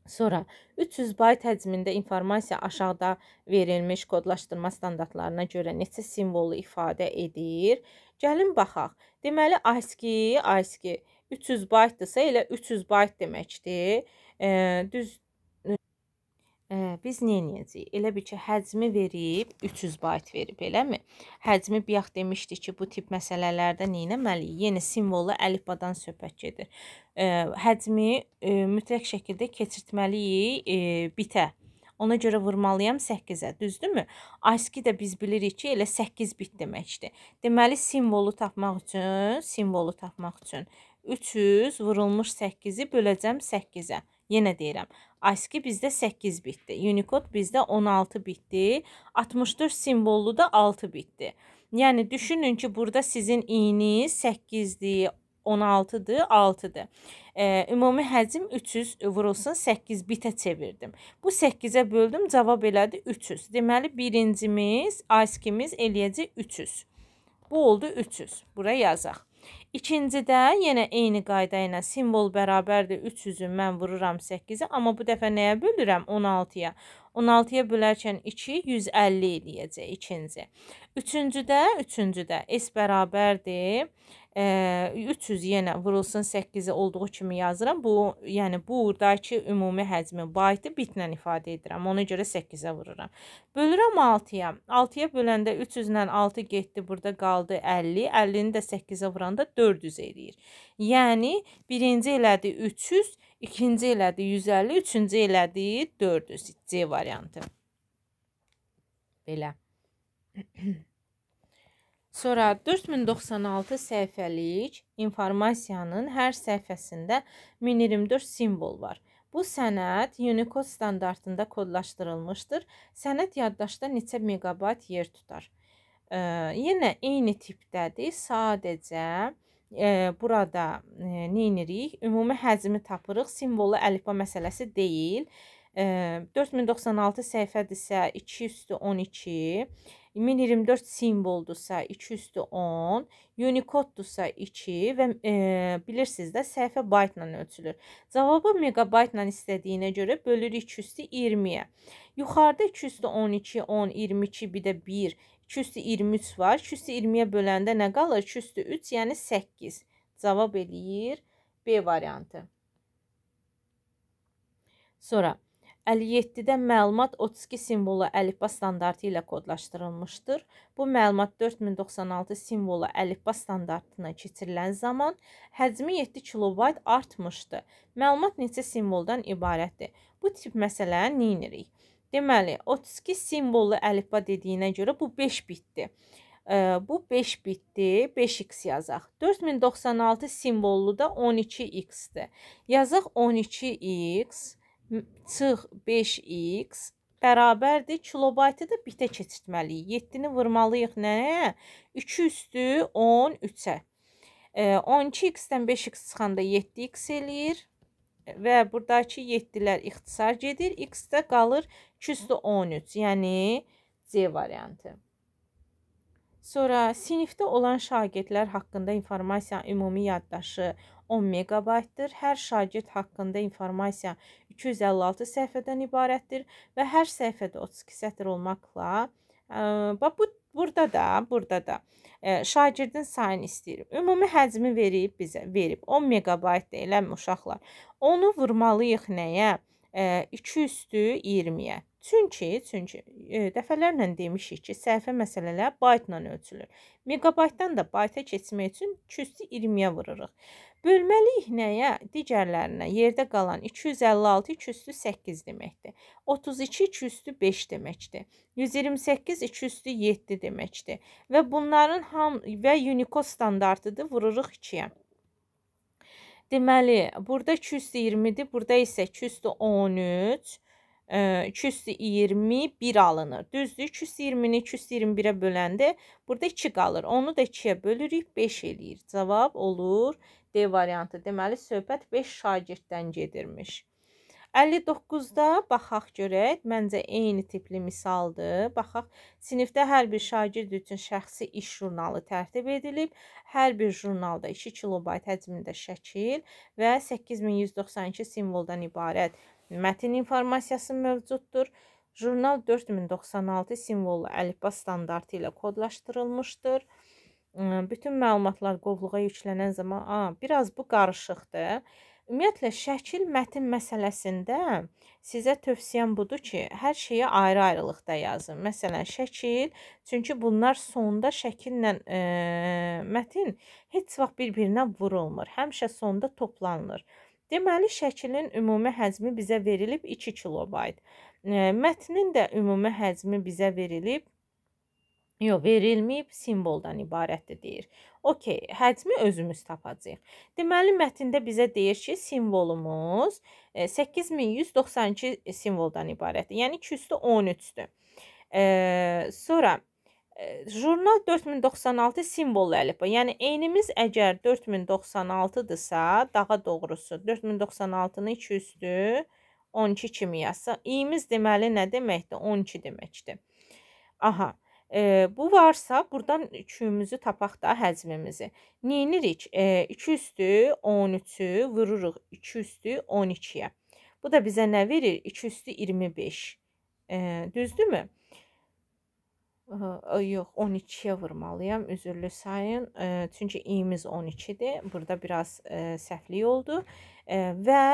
Sonra 300 bayt həcmində informasiya aşağıda verilmiş kodlaşdırma standartlarına görə neçə simvolu ifadə edir? Gəlin baxaq. Deməli ASCII, ASCII 300 baytdırsa elə 300 bayt deməkdir. E, düz biz neyəcəyik? Elə bil ki, həcmi verib 300 bayt verib, eləmi? Həcmi bayaq demişdik ki, bu tip məsələlərdə neynəməliyik? Yeni simvollu əlifbadan söhbət gedir. Həcmi mütləq şəkildə keçirtməliyik bitə. Ona görə vurmalıyam 8-ə, düzdürmü? ASCII də biz bilirik ki, elə 8 bit deməkdir. Deməli, simvolu tapmaq üçün, simvolu tapmaq üçün 300 vurulmuş 8-i böləcəm 8-ə. Yenə deyirəm, ASCII bizdə 8 bitdi. Unicode bizdə 16 bitdi. 64 simvollu da 6 bitdi. Yəni düşünün ki, burada sizin iyiniz 8-dir, 16-dır, 6-dır. E, ümumi həcm 300 vurulsun 8 bitə çevirdim. Bu 8-ə böldüm, cavab elədi 300. Deməli birincimiz, ASCII-miz eləyəcək 300. Bu oldu 300. Bura yazaq. İkincidə yenə eyni qayda ilə simvol bərabərdir 300-ü mən vururam 8-ə, amma bu dəfə nəyə bölürəm? 16-ya. 16-ya bölərkən 2 150 eləyəcək ikinci. Üçüncüdə, üçüncüdə S bərabərdir 300 yenə vurulsun 8-i olduğu kimi yazıram. Bu, yəni buradakı ümumi həcmi baytı bitlə ifadə edirəm. Ona görə 8-ə vururam. Bölürəm 6-ya. 6-ya böləndə 300 ilə 6 getdi, burada qaldı 50. 50-ni də 8-ə vuranda 400 eləyir. Yəni birinci elədi 300, ikinci elədi 150, üçüncü elədi 400. C variantı. Belə. Sonra 4096 səhifəlik informasiyanın hər səhifəsində 1024 simvol var. Bu sənəd Unicode standartında kodlaşdırılmışdır. Sənəd yaddaşda neçə megabayt yer tutar. E, yenə eyni tipdədir. Sadəcə e, burada e, nə edirik? Ümumi həcmi tapırıq. Simvolu əlifba məsələsi deyil. E, 4096 səhifədirsə 2 üstü 12 1024 simvoldursa 2 üstü 10, Unicode'dursa 2 və e, bilirsiniz də səhifə bayt ilə ölçülür. Cavabı megabayt ilə istədiyinə görə bölür 2 üstü 20-yə. Yuxarıda 2 üstü 12, 10, 22 bir də 1, 2 üstü 23 var. 2 üstü 20-yə böləndə nə qalır? 2 üstü 3, yəni 8. Cavab eləyir B variantı. Sonra 57-də məlumat 32 simvolu əlifba standartı ilə kodlaşdırılmışdır. Bu məlumat 4096 simvolu əlifba standartına keçirilən zaman həcmi 7 kilobayt artmışdı. Məlumat neçə simvoldan ibarətdir? Bu tip məsələni neynirik? Deməli, 32 simvollu əlifba dediyinə görə bu 5 bitdir. Bu 5 bitdi, 5x yazaq. 4096 simvollu da 12x-dir. Yazaq 12x, 12x çıx 5x bərabərdir. Kilobaytı da bitə keçirtməliyik. 7-ni vurmalıyıq nəyə? 3 üstü 10 3-ə. 12x-dən 5x çıxanda 7x eləyir. Və buradakı 7-lər ixtisar gedir. X-də qalır 2 üstü 13. Yəni C variantı. Sonra sinifdə olan şagirdlər haqqında informasiyanın ümumi yaddaşı 10 MB-dir. Hər şagird haqqında informasiya 256 səhifədən ibarətdir və hər səhifədə 32 sətr olmaqla ə, bax bu burada da, burada da ə, şagirdin sayını istəyir. Ümumi həcmi verib bizə, verib 10 megabaytdır, eləmi uşaqlar? Onu vurmalıyıq nəyə? 2 üstü 20-yə. Çünki, çünki e, dəfələrlə demişik ki, səhifə məsələlər baytla ölçülür. Megabaytdan da bayta keçmək üçün 220-yə vururuq. Bölməliyik nəyə? Digərlərinə yerdə qalan 256 2 üstü 8 deməkdir. 32 2 üstü 5 deməkdir. 128 2 üstü 7 deməkdir. Və bunların ham və Unicode standartıdır. Vururuq 2-yə. Deməli, burada 2 üstü 20-dir, burada isə 2 üstü 13 221 alınır. Düzdür. 220-ni 221-ə e böləndə burada 2 qalır. Onu da 2-yə bölürük, 5 eləyir. Cavab olur D variantı. Deməli, söhbət 5 şagirddən gedirmiş. 59-da baxaq görək, məncə eyni tipli misaldır. Baxaq, sinifdə hər bir şagird üçün şəxsi iş jurnalı tərtib edilib. Hər bir jurnalda 2 kilobayt həcmində şəkil və 8192 simvoldan ibarət Mətin informasiyası mövcuddur. Jurnal 4096 simvollu əlifba standartı ilə kodlaşdırılmışdır. Bütün məlumatlar qovluğa yüklənən zaman, a, biraz bu qarışıqdır. Ümumiyyətlə şəkil mətn məsələsində sizə tövsiyəm budur ki, hər şeyi ayrı-ayrılıqda yazın. Məsələn, şəkil, çünki bunlar sonda şəkillə e, mətn heç vaxt bir-birinə vurulmur. Həmişə sonda toplanılır. Deməli, şəklin ümumi həzmi bizə verilib 2 kilobayt. Mətnin də ümumi həzmi bizə verilib Yox, verilməyib simvoldan ibarətdir deyir. OK, həcmi özümüz tapacağıq. Deməli mətndə bizə deyir ki, simvolumuz 8192 simvoldan ibarətdir. Yəni 2 üstü 13-dür. E, sonra Jurnal 4096 simvollu əlifba. Yəni eynimiz əgər 4096-dırsa, daha doğrusu 4096-nı 2 üstü 12 kimi yazsaq, i-miz deməli nə deməkdir? 12 deməkdir. Aha. E, bu varsa, buradan 3-ümüzü tapaq da həzmimizi. Neynirik? E, 2 üstü 13-ü vururuq 2 üstü 12-yə. Bu da bizə nə verir? 2 üstü 25. E, düzdür mü? Yox, 12-yə vurmalıyam. Üzürlü sayın. Çünki i-miz 12-dir. Burada biraz səhvlik oldu. Və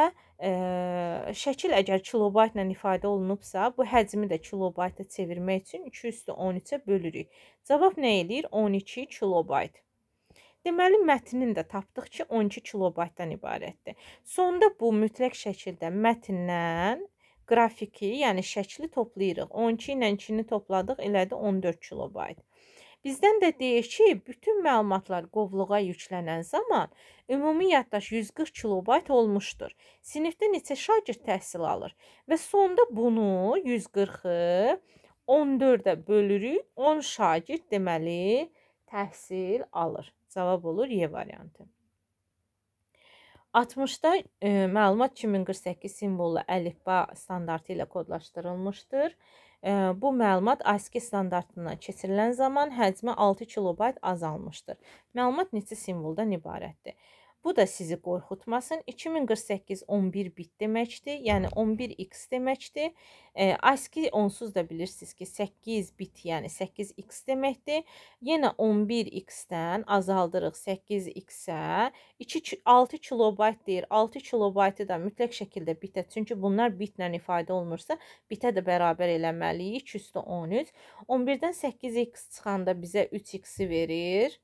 şəkil əgər kilobaytla ifadə olunubsa, bu həcmi də kilobayta çevirmək üçün 2 üstü 13-ə bölürük. Cavab nə eləyir? 12 kilobayt. Deməli, mətnin də tapdıq ki, 12 kilobaytdan ibarətdir. Sonda bu mütləq şəkildə mətnlə qrafiki, yəni şəkli toplayırıq. 12 ilə 2-ni topladıq, elədi 14 kilobayt. Bizdən də deyir ki, bütün məlumatlar qovluğa yüklənən zaman ümumi yaddaş 140 kilobayt olmuşdur. Sinifdə neçə şagird təhsil alır və sonda bunu 140-ı 14-ə bölürük, 10 şagird deməli təhsil alır. Cavab olur Y variantı. 60-da e, məlumat 2048 simvollu əlifba standartı ilə kodlaşdırılmışdır. E, bu məlumat ASCII standartına keçirilən zaman həcmi 6 kilobayt azalmışdır. Məlumat neçə simvoldan ibarətdir? Bu da sizi qorxutmasın. 2048 11 bit deməkdir. Yəni 11x deməkdir. E, ASCII onsuz da bilirsiniz ki, 8 bit, yəni 8x deməkdir. Yenə 11x-dən azaldırıq 8x-ə. 6 kilobayt deyir. 6 kilobaytı da mütləq şəkildə bitə. Çünki bunlar bitlə ifadə olunursa, bitə də bərabər eləməliyik. 3 üstə 13. 11-dən 8x çıxanda bizə 3x-i verir.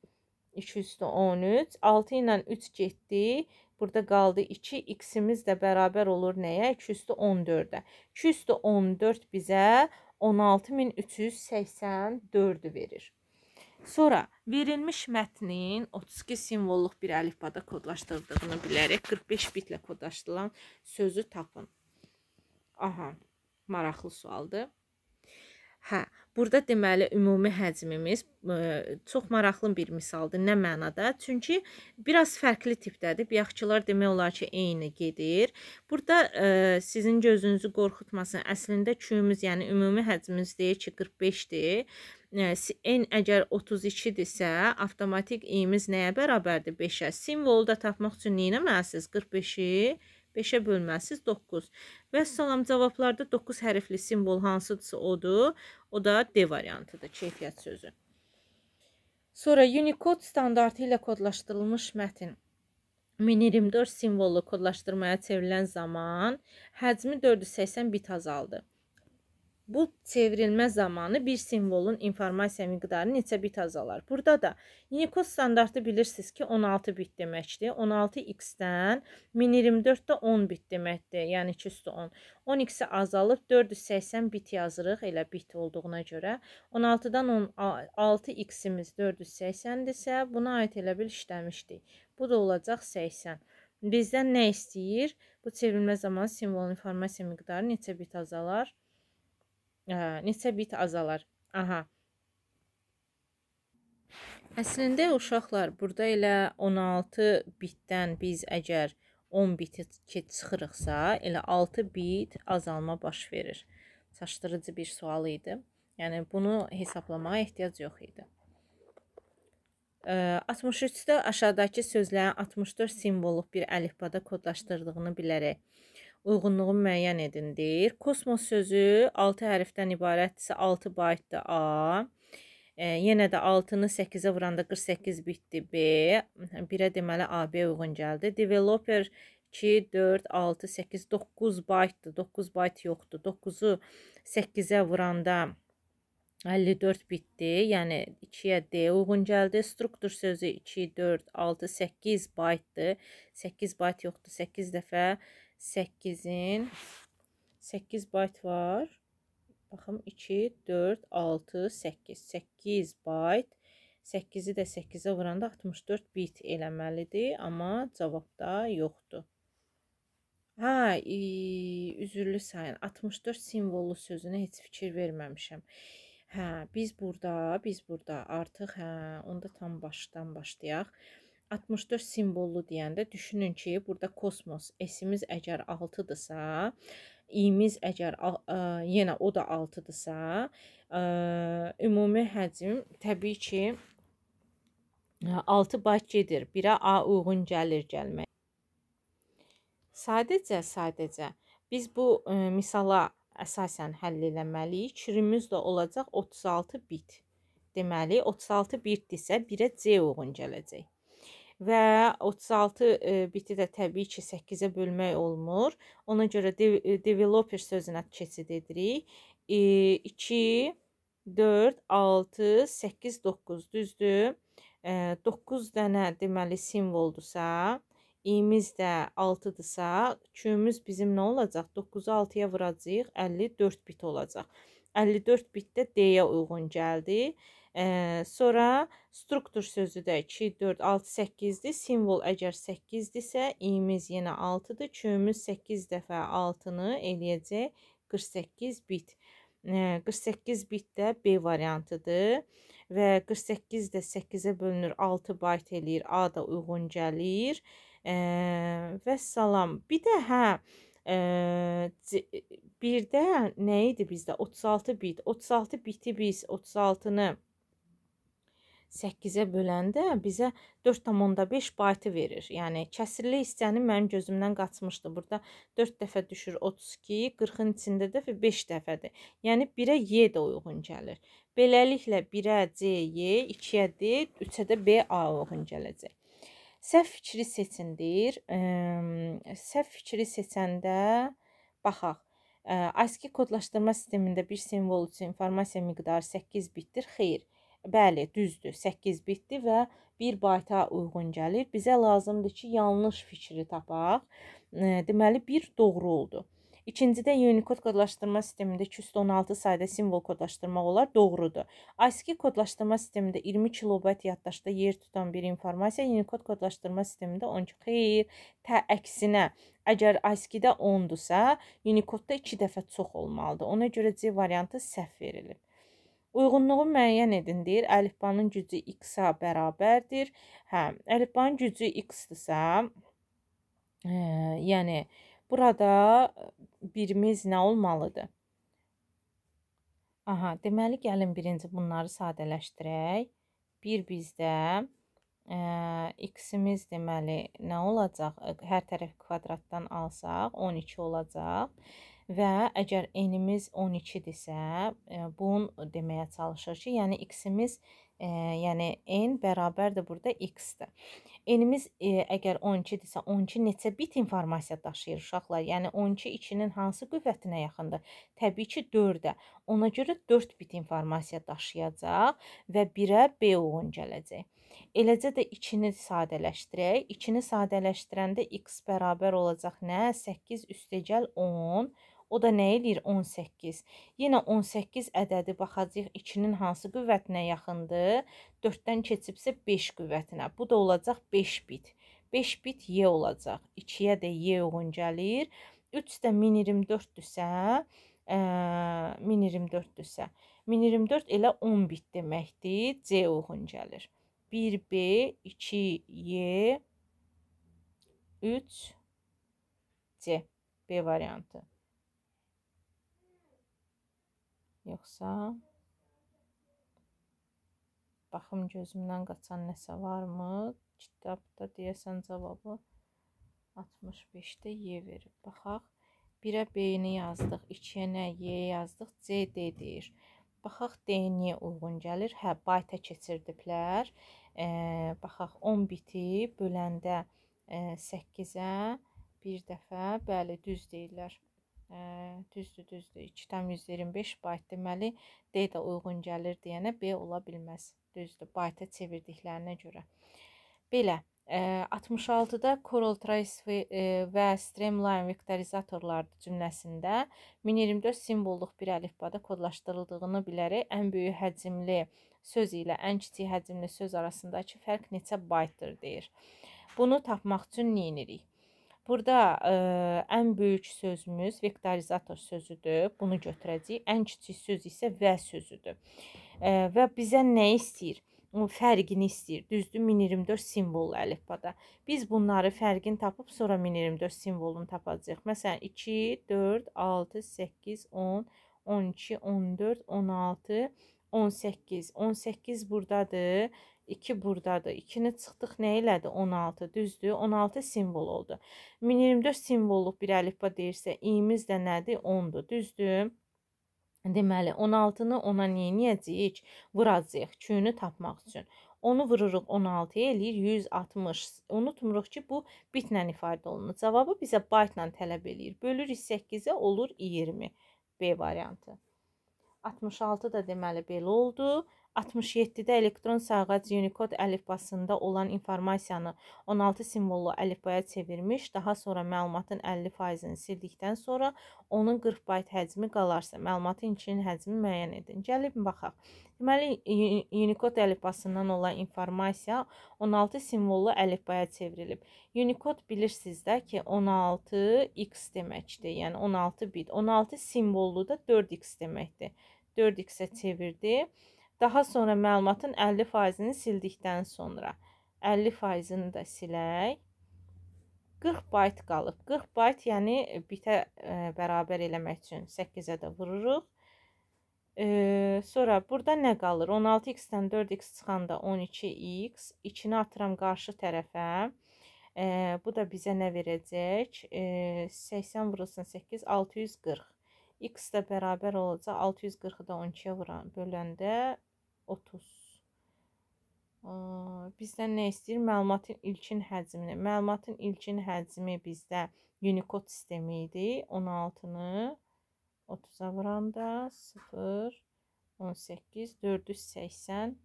2 üstü 13. 6 ilə 3 getdi. Burada qaldı 2. X-imiz də bərabər olur nəyə? 2 üstü 14-ə. 2 üstü 14 bizə 16384-ü verir. Sonra verilmiş mətnin 32 simvolluq bir əlifbada kodlaşdırdığını bilərək 45 bitlə kodlaşdırılan sözü tapın. Aha, maraqlı sualdır. Hə, Burada deməli ümumi həcmimiz ə, e, çox maraqlı bir misaldır. Nə mənada? Çünki biraz fərqli tipdədir. Bayaqçılar demək olar ki, eyni gedir. Burada ə, e, sizin gözünüzü qorxutmasın. Əslində küyümüz, yəni ümumi həcmimiz deyir ki, 45-dir. E, N əgər 32-dirsə, avtomatik i-miz nəyə bərabərdir? 5-ə. Simvolu da tapmaq üçün nə etməlisiniz? 45-i 5-ə bölməlisiz 9. Və salam cavablarda 9 hərfli simvol hansıdırsa odur. O da D variantıdır, keyfiyyət sözü. Sonra Unicode standartı ilə kodlaşdırılmış mətn 1024 simvollu kodlaşdırmaya çevrilən zaman həcmi 480 bit azaldı. Bu çevrilmə zamanı bir simvolun informasiya miqdarı neçə bit azalar? Burada da Unicode standartı bilirsiniz ki, 16 bit deməkdir. 16x-dən 1024-də 10 bit deməkdir. Yəni 2 üstü 10. 12-si azalıb 480 bit yazırıq. Elə bit olduğuna görə 16-dan 6x-imiz 480-dirsə, buna aid elə bil işləmişdik. Bu da olacaq 80. Bizdən nə istəyir? Bu çevrilmə zamanı simvolun informasiya miqdarı neçə bit azalar? neçə bit azalar. Aha. Əslində uşaqlar, burada elə 16 bitdən biz əgər 10 biti çıxırıqsa, elə 6 bit azalma baş verir. Çaşdırıcı bir sual idi. Yəni bunu hesablamağa ehtiyac yox idi. 63-də aşağıdakı sözlərin 64 simvolluq bir əlifbada kodlaşdırdığını bilərək uyğunluğunu müəyyən edin deyir. Kosmos sözü 6 hərfdən ibarətdirsə 6 baytdır A. E, yenə də 6-nı 8-ə vuranda 48 bitdi B. 1-ə deməli AB uyğun gəldi. Developer 2, 4, 6, 8, 9 baytdır. 9 bayt yoxdur. 9-u 8-ə vuranda 54 bitdi. Yəni 2-yə D uyğun gəldi. Struktur sözü 2, 4, 6, 8 baytdır. 8 bayt yoxdur. 8 dəfə 8 8-in 8 bayt var. Baxın 2, 4, 6, 8. 8 bayt. 8-i də 8-ə vuranda 64 bit eləməlidir, amma cavabda yoxdur. Hə, üzürlü sayın. 64 simvollu sözünə heç fikir verməmişəm. Hə, biz burada, biz burada artıq hə, onda tam başdan başlayaq. 64 simvollu deyəndə düşünün ki, burada kosmos S-imiz əgər 6-dırsa, İ-imiz əgər ə, yenə o da 6-dırsa, ümumi həcm təbii ki 6 baş gedir. 1-ə A uyğun gəlir gəlmək. Sadəcə, sadəcə biz bu ə, misala əsasən həll eləməliyik. Şirimiz də olacaq 36 bit. Deməli 36 bitdirsə 1-ə C uyğun gələcək və 36 e, biti də təbii ki 8-ə bölmək olmur. Ona görə de e, developer sözünə keçid edirik. 2 4 6 8 9 düzdür. 9 e, dənə deməli simvoldursa, İ'miz də 6-dırsa, Q'müz bizim nə olacaq? 9-u 6-ya vuracağıq, 54 bit olacaq. 54 bit də D-yə uyğun gəldi. Ə, sonra struktur sözü də 2, 4, 6, 8-dir. Simvol əgər 8-dirsə, i-miz yenə 6-dır. Q-müz 8 dəfə 6-nı eləyəcək 48 bit. Ə, 48 bit də B variantıdır və 48 də 8-ə bölünür, 6 bayt eləyir, A da uyğun gəlir. Ə, və salam. Bir də hə, birdə nə idi bizdə? 36 bit. 36 biti biz 36-nı 8-ə böləndə bizə 4,5 baytı verir. Yəni kəsirli hissəni mənim gözümdən qaçmışdı. Burada 4 dəfə düşür 32, 40-ın içində də 5 dəfədir. Yəni 1-ə y də uyğun gəlir. Beləliklə 1-ə c y, 2-ə d, 3-ə də b a uyğun gələcək. Səhv fikri seçindir. Səhv fikri seçəndə baxaq. ASCII kodlaşdırma sistemində bir simvol üçün informasiya miqdarı 8 bitdir. Xeyr. Bəli, düzdür. 8 bitdir və 1 bayta uyğun gəlir. Bizə lazımdır ki, yanlış fikri tapaq. Deməli, 1 doğru oldu. İkincidə Unicode kodlaşdırma sistemində 216 sayda simvol kodlaşdırmaq olar, doğrudur. ASCII kodlaşdırma sistemində 20 kilobayt yaddaşda yer tutan bir informasiya Unicode kodlaşdırma sistemində 12. Xeyr, tə əksinə, əgər ASCII-də 10-dursa, Unicode-da 2 dəfə çox olmalıdır. Ona görə C variantı səhv verilib. Uyğunluğu müəyyən edin deyir. Əlifbanın gücü x-a bərabərdir. Hə, əlifbanın gücü x-dirsə, e, yəni burada birimiz nə olmalıdır? Aha, deməli gəlin birinci bunları sadələşdirək. Bir bizdə ə, e, x-imiz deməli nə olacaq? Hər tərəf kvadratdan alsaq 12 olacaq. Və əgər n-imiz 12-dirsə, e, bunu deməyə çalışır ki, yəni x-imiz E, yəni n bərabərdir burada x-dir. N-imiz e, əgər 12-dirsə, 12 neçə bit informasiya daşıyır uşaqlar? Yəni 12 2-nin hansı qüvvətinə yaxındır? Təbii ki, 4-ə. Ona görə 4 bit informasiya daşıyacaq və 1-ə B uyğun gələcək. Eləcə də 2-ni sadələşdirək. 2-ni sadələşdirəndə x bərabər olacaq nə? 8 üstəgəl 10 O da nə eləyir? 18. Yenə 18 ədədi baxacağıq 2-nin hansı qüvvətinə yaxındır? 4-dən keçibsə 5 qüvvətinə. Bu da olacaq 5 bit. 5 bit Y olacaq. 2-yə də Y uyğun gəlir. 3 də 1024-dürsə, 1024-dürsə, 1024 elə 10 bit deməkdir. C uyğun gəlir. 1B, 2Y, 3C B variantı. Yoxsa baxım gözümdən qaçan nəsə varmı? Kitabda deyəsən cavabı 65-də Y verib. Baxaq. 1-ə B-ni yazdıq, 2-yə nə Y yazdıq, C D deyir. Baxaq D niyə uyğun gəlir? Hə, bayta keçirdiblər. E, baxaq 10 biti böləndə e, 8-ə bir dəfə, bəli, düz deyirlər. Düzdür, düzdür. 2,25 bayt deməli D də uyğun gəlir deyənə B ola bilməz. Düzdür, bayta çevirdiklərinə görə. Belə, 66-da Coral Trace və Streamline vektorizatorlar cümləsində 1024 simvolluq bir əlifbada kodlaşdırıldığını bilərək ən böyük həcmli söz ilə ən kiçik həcmli söz arasındakı fərq neçə baytdır deyir. Bunu tapmaq üçün nə edirik? Burada ə, ən böyük sözümüz vektorizator sözüdür. Bunu götürəcəyik. Ən kiçik söz isə və sözüdür. Ə, və bizə nə istəyir? Fərqini istəyir. Düzdür? 1024 simvollu əlifbada. Biz bunları fərqini tapıb sonra 1024 simvolunu tapacağıq. Məsələn 2, 4, 6, 8, 10, 12, 14, 16, 18. 18 burdadır. 2 burdadır. 2-ni çıxdıq nə elədi? 16. Düzdür? 16 simvol oldu. 1024 simvolluq bir əlifba deyirsə, i-imiz də nədir? 10-dur. Düzdür? Deməli, 16-nı ona neyəcəyik? Vuracağıq küyünü tapmaq üçün. Onu vururuq 16-ya eləyir 160. Unutmuruq ki, bu bitlə ifadə olunur. Cavabı bizə baytla tələb eləyir. Bölürük 8-ə olur 20. B variantı. 66 da deməli belə oldu. 67-də elektron sağac Unicode əlifbasında olan informasiyanı 16 simvollu əlifbaya çevirmiş, daha sonra məlumatın 50%-ni sildikdən sonra onun 40 bayt həcmi qalarsa, məlumatın içinin həcmi müəyyən edin. Gəlib baxaq. Deməli, Unicode əlifbasından olan informasiya 16 simvollu əlifbaya çevrilib. Unicode bilirsiniz də ki, 16x deməkdir, yəni 16 bit. 16 simvollu da 4x deməkdir. 4x-ə çevirdi. Daha sonra məlumatın 50%-ni sildikdən sonra 50%-ni də silək. 40 bayt qalıb. 40 bayt, yəni bitə ə, e, bərabər eləmək üçün 8-ə də vururuq. Ee, sonra burada nə qalır? 16x-dən 4x çıxanda 12x. 2-ni atıram qarşı tərəfə. Ee, bu da bizə nə verəcək? Ee, 80 vurulsun 8, 640. x də bərabər olacaq. 640-ı da 12-yə vuran böləndə 30. Bizdən nə istəyir? Məlumatın ilkin həcmini. Məlumatın ilkin həcmi bizdə Unicode sistemi idi. 16-nı 30-a vuranda 0 18 480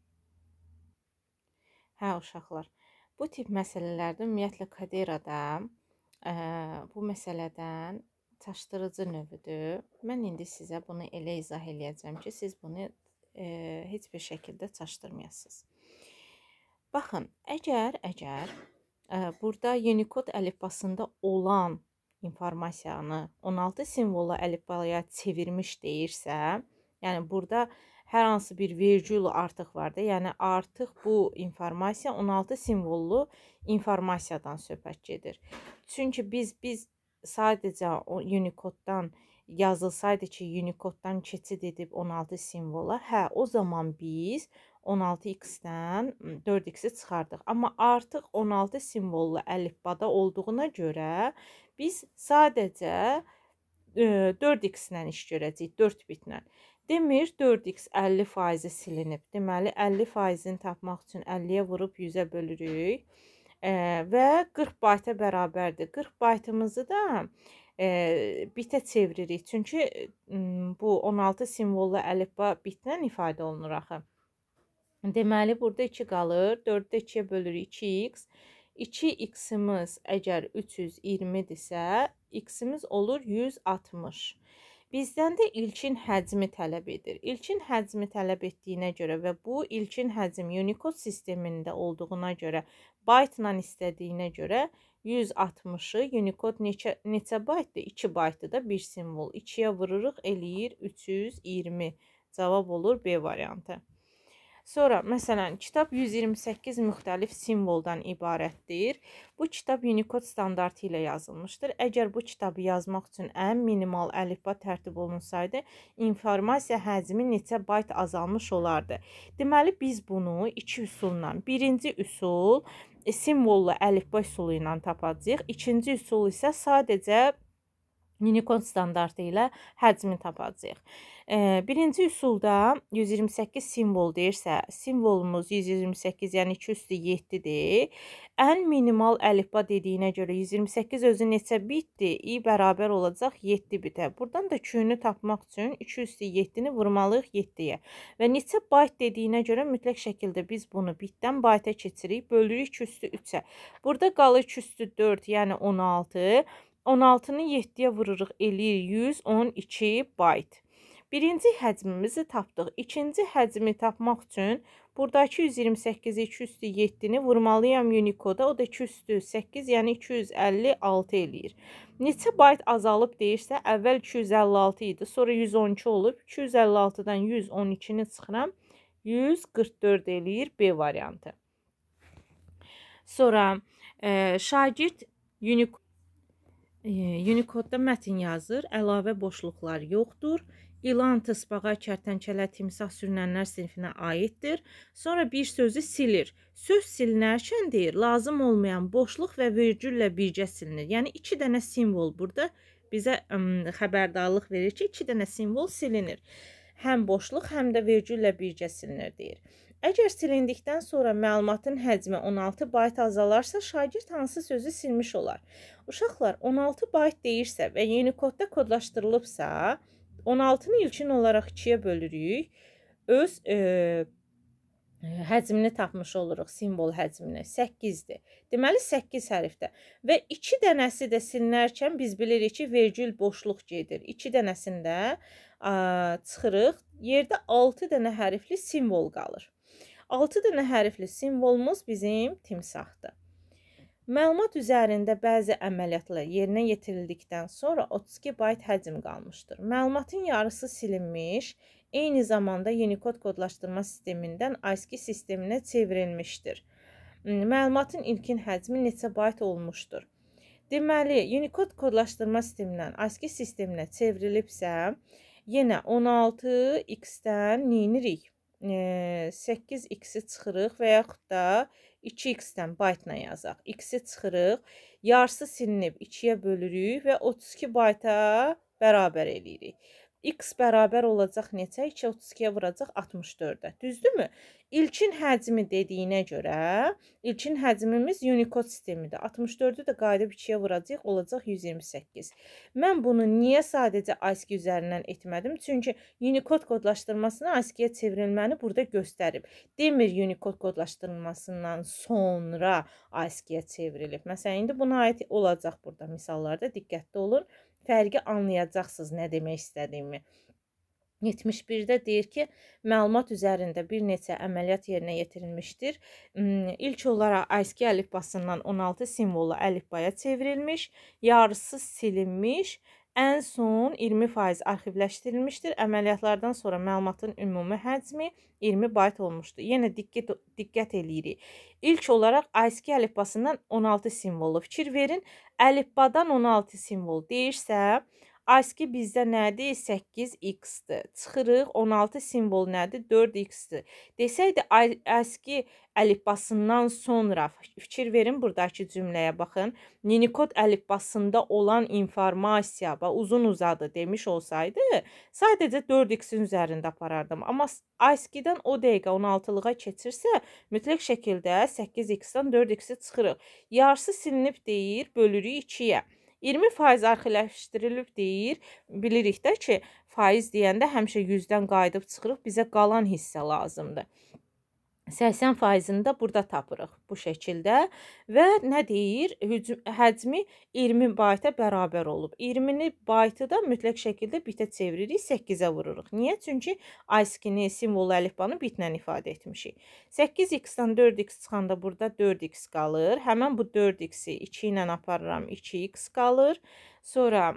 Hə uşaqlar, bu tip məsələlərdə ümumiyyətlə kaderada ə, bu məsələdən çaşdırıcı növüdür. Mən indi sizə bunu elə izah eləyəcəm ki, siz bunu e, heç bir şəkildə çaşdırmayasınız. Baxın, əgər, əgər ə, e, burada Unicode əlifbasında olan informasiyanı 16 simvolu əlifbaya çevirmiş deyirsə, yəni burada hər hansı bir vergül artıq var da, yəni artıq bu informasiya 16 simvollu informasiyadan söhbət gedir. Çünki biz biz sadəcə o Unicode-dan yazılsaydı ki, Unicode-dan keçid edib 16 simvola, hə, o zaman biz 16x-dən 4x-i çıxardıq. Amma artıq 16 simvollu əlifbada olduğuna görə biz sadəcə 4x-lə iş görəcəyik, 4 bitlə. Demir 4x 50% silinib. Deməli 50%-ni tapmaq üçün 50-yə vurub 100-ə bölürük. Və 40 bayta bərabərdir. 40 baytımızı da bitə çeviririk. Çünki bu 16 simvollu əlifba bitlə ifadə olunur axı. Deməli, burada 2 qalır. 4-də 2-yə bölürük 2x. 2x-imiz əgər 320-dirsə, x-imiz olur 160. Bizdən də ilkin həcmi tələb edir. İlkin həcmi tələb etdiyinə görə və bu ilkin həcm Unicode sistemində olduğuna görə baytla istədiyinə görə 160-ı Unicode neçə neçə baytdır? 2 baytdır da bir simvol. 2-yə vururuq eləyir 320. Cavab olur B variantı. Sonra, məsələn, kitab 128 müxtəlif simvoldan ibarətdir. Bu kitab Unicode standartı ilə yazılmışdır. Əgər bu kitabı yazmaq üçün ən minimal əlifba tərtib olunsaydı, informasiya həcmi neçə bayt azalmış olardı. Deməli, biz bunu iki üsulla, birinci üsul e, simvolla əlifba üsulu ilə tapacağıq. İkinci üsul isə sadəcə Unicode standartı ilə həcmi tapacağıq. Birinci üsulda 128 simvol deyirsə, simvolumuz 128, yəni 2 üstü 7-dir. Ən minimal əlifba dediyinə görə 128 özü neçə bitdi? i bərabər olacaq 7 bitə. Buradan da küyünü tapmaq üçün 2 üstü 7-ni vurmalıyıq 7-yə. Və neçə bayt dediyinə görə mütləq şəkildə biz bunu bitdən bayta keçirik, bölürük 2 üstü 3-ə. Burada qalır 2 üstü 4, yəni 16. 16-nı 7-yə vururuq, eləyir 112 bayt. Birinci həcmimizi tapdıq. İkinci həcmi tapmaq üçün buradakı 128-i 2 üstü 7-ni vurmalıyam Unicode-a. O da 2 üstü 8, yəni 256 eləyir. Neçə bayt azalıb deyirsə, əvvəl 256 idi, sonra 112 olub. 256-dan 112-ni çıxıram. 144 eləyir B variantı. Sonra e, şagird Unicode Unicode-da mətn yazır, əlavə boşluqlar yoxdur. İlan, tısbağa, kərtənkələ, timsah sürünənlər sinifinə aiddir. Sonra bir sözü silir. Söz silinərkən deyir, lazım olmayan boşluq və vergüllə birgə silinir. Yəni 2 dənə simvol burada bizə ə, xəbərdarlıq verir ki, 2 dənə simvol silinir. Həm boşluq, həm də vergüllə birgə silinir deyir. Əgər silindikdən sonra məlumatın həcmi 16 bayt azalarsa, şagird hansı sözü silmiş olar? Uşaqlar, 16 bayt deyirsə və yeni kodda kodlaşdırılıbsa, 16-nı ilkin olaraq 2-yə bölürük. Öz e, həcmini tapmış oluruq, simvol həcmini. 8-dir. Deməli 8 hərfdə. Və 2 dənəsi də silinərkən biz bilirik ki, vergül boşluq gedir. 2 dənəsində ə, çıxırıq. Yerdə 6 dənə hərfli simvol qalır. 6 dənə hərfli simvolumuz bizim timsahdır. Məlumat üzərində bəzi əməliyyatlar yerinə yetirildikdən sonra 32 bayt həcm qalmışdır. Məlumatın yarısı silinmiş, eyni zamanda Unicode kodlaşdırma sistemindən ASCII sisteminə çevrilmişdir. Hmm, məlumatın ilkin həcmi neçə bayt olmuşdur? Deməli, Unicode kodlaşdırma sistemindən ASCII sisteminə çevrilibsə, yenə 16x-dən neynirik? 8x-i çıxırıq və yaxud da 2x-dən baytla yazaq. x-i çıxırıq. Yarısı silinib 2-yə bölürük və 32 bayta bərabər eləyirik x bərabər olacaq neçə? 2 32-yə vuracaq 64-ə. Düzdürmü? İlkin həcmi dediyinə görə, ilkin həcmimiz Unicode sistemidir. 64-ü də qayıdıb 2-yə vuracaq, olacaq 128. Mən bunu niyə sadəcə ASCII üzərindən etmədim? Çünki Unicode kodlaşdırmasını ASCII-yə çevrilməni burada göstərib. Demir Unicode kodlaşdırılmasından sonra ASCII-yə çevrilib. Məsələn, indi buna aid olacaq burada misallarda diqqətli olun fərqi anlayacaqsınız nə demək istədiyimi. 71-də deyir ki, məlumat üzərində bir neçə əməliyyat yerinə yetirilmişdir. Hmm, ilk olaraq ASCII əlifbasından 16 simvollu əlifbaya çevrilmiş, yarısı silinmiş, Ən son 20% arxivləşdirilmişdir. Əməliyyatlardan sonra məlumatın ümumi həcmi 20 bayt olmuşdur. Yenə diqqət, diqqət eləyirik. İlk olaraq ASCII əlifbasından 16 simvollu fikir verin. Əlifbadan 16 simvol deyirsə, ASCII bizdə nədir? 8x-dir. Çıxırıq, 16 simvol nədir? 4x-dir. Desəkdi ASCII əlifbasından sonra fikir verin burdakı cümləyə baxın. Unicode əlifbasında olan informasiya və uzun-uzadı demiş olsaydı, sadəcə 4x-in üzərində aparardım. Amma ASCII-dən o dəqiqə 16-lığa keçirsə, mütləq şəkildə 8x-dən 4x-i çıxırıq. Yarısı silinib deyir, bölürük 2-yə. 20% arxiləşdirilib deyir. Bilirik də ki, faiz deyəndə həmişə 100-dən qayıdıb çıxırıq, bizə qalan hissə lazımdır. 80%-ni də burada tapırıq bu şəkildə və nə deyir? Həcmi 20 bayta bərabər olub. 20-ni baytı da mütləq şəkildə bitə çeviririk, 8-ə vururuq. Niyə? Çünki ISK-ni simvolu əlifbanı bitlə ifadə etmişik. 8x-dən 4x çıxanda burada 4x qalır. Həmin bu 4x-i 2 ilə aparıram, 2x qalır. Sonra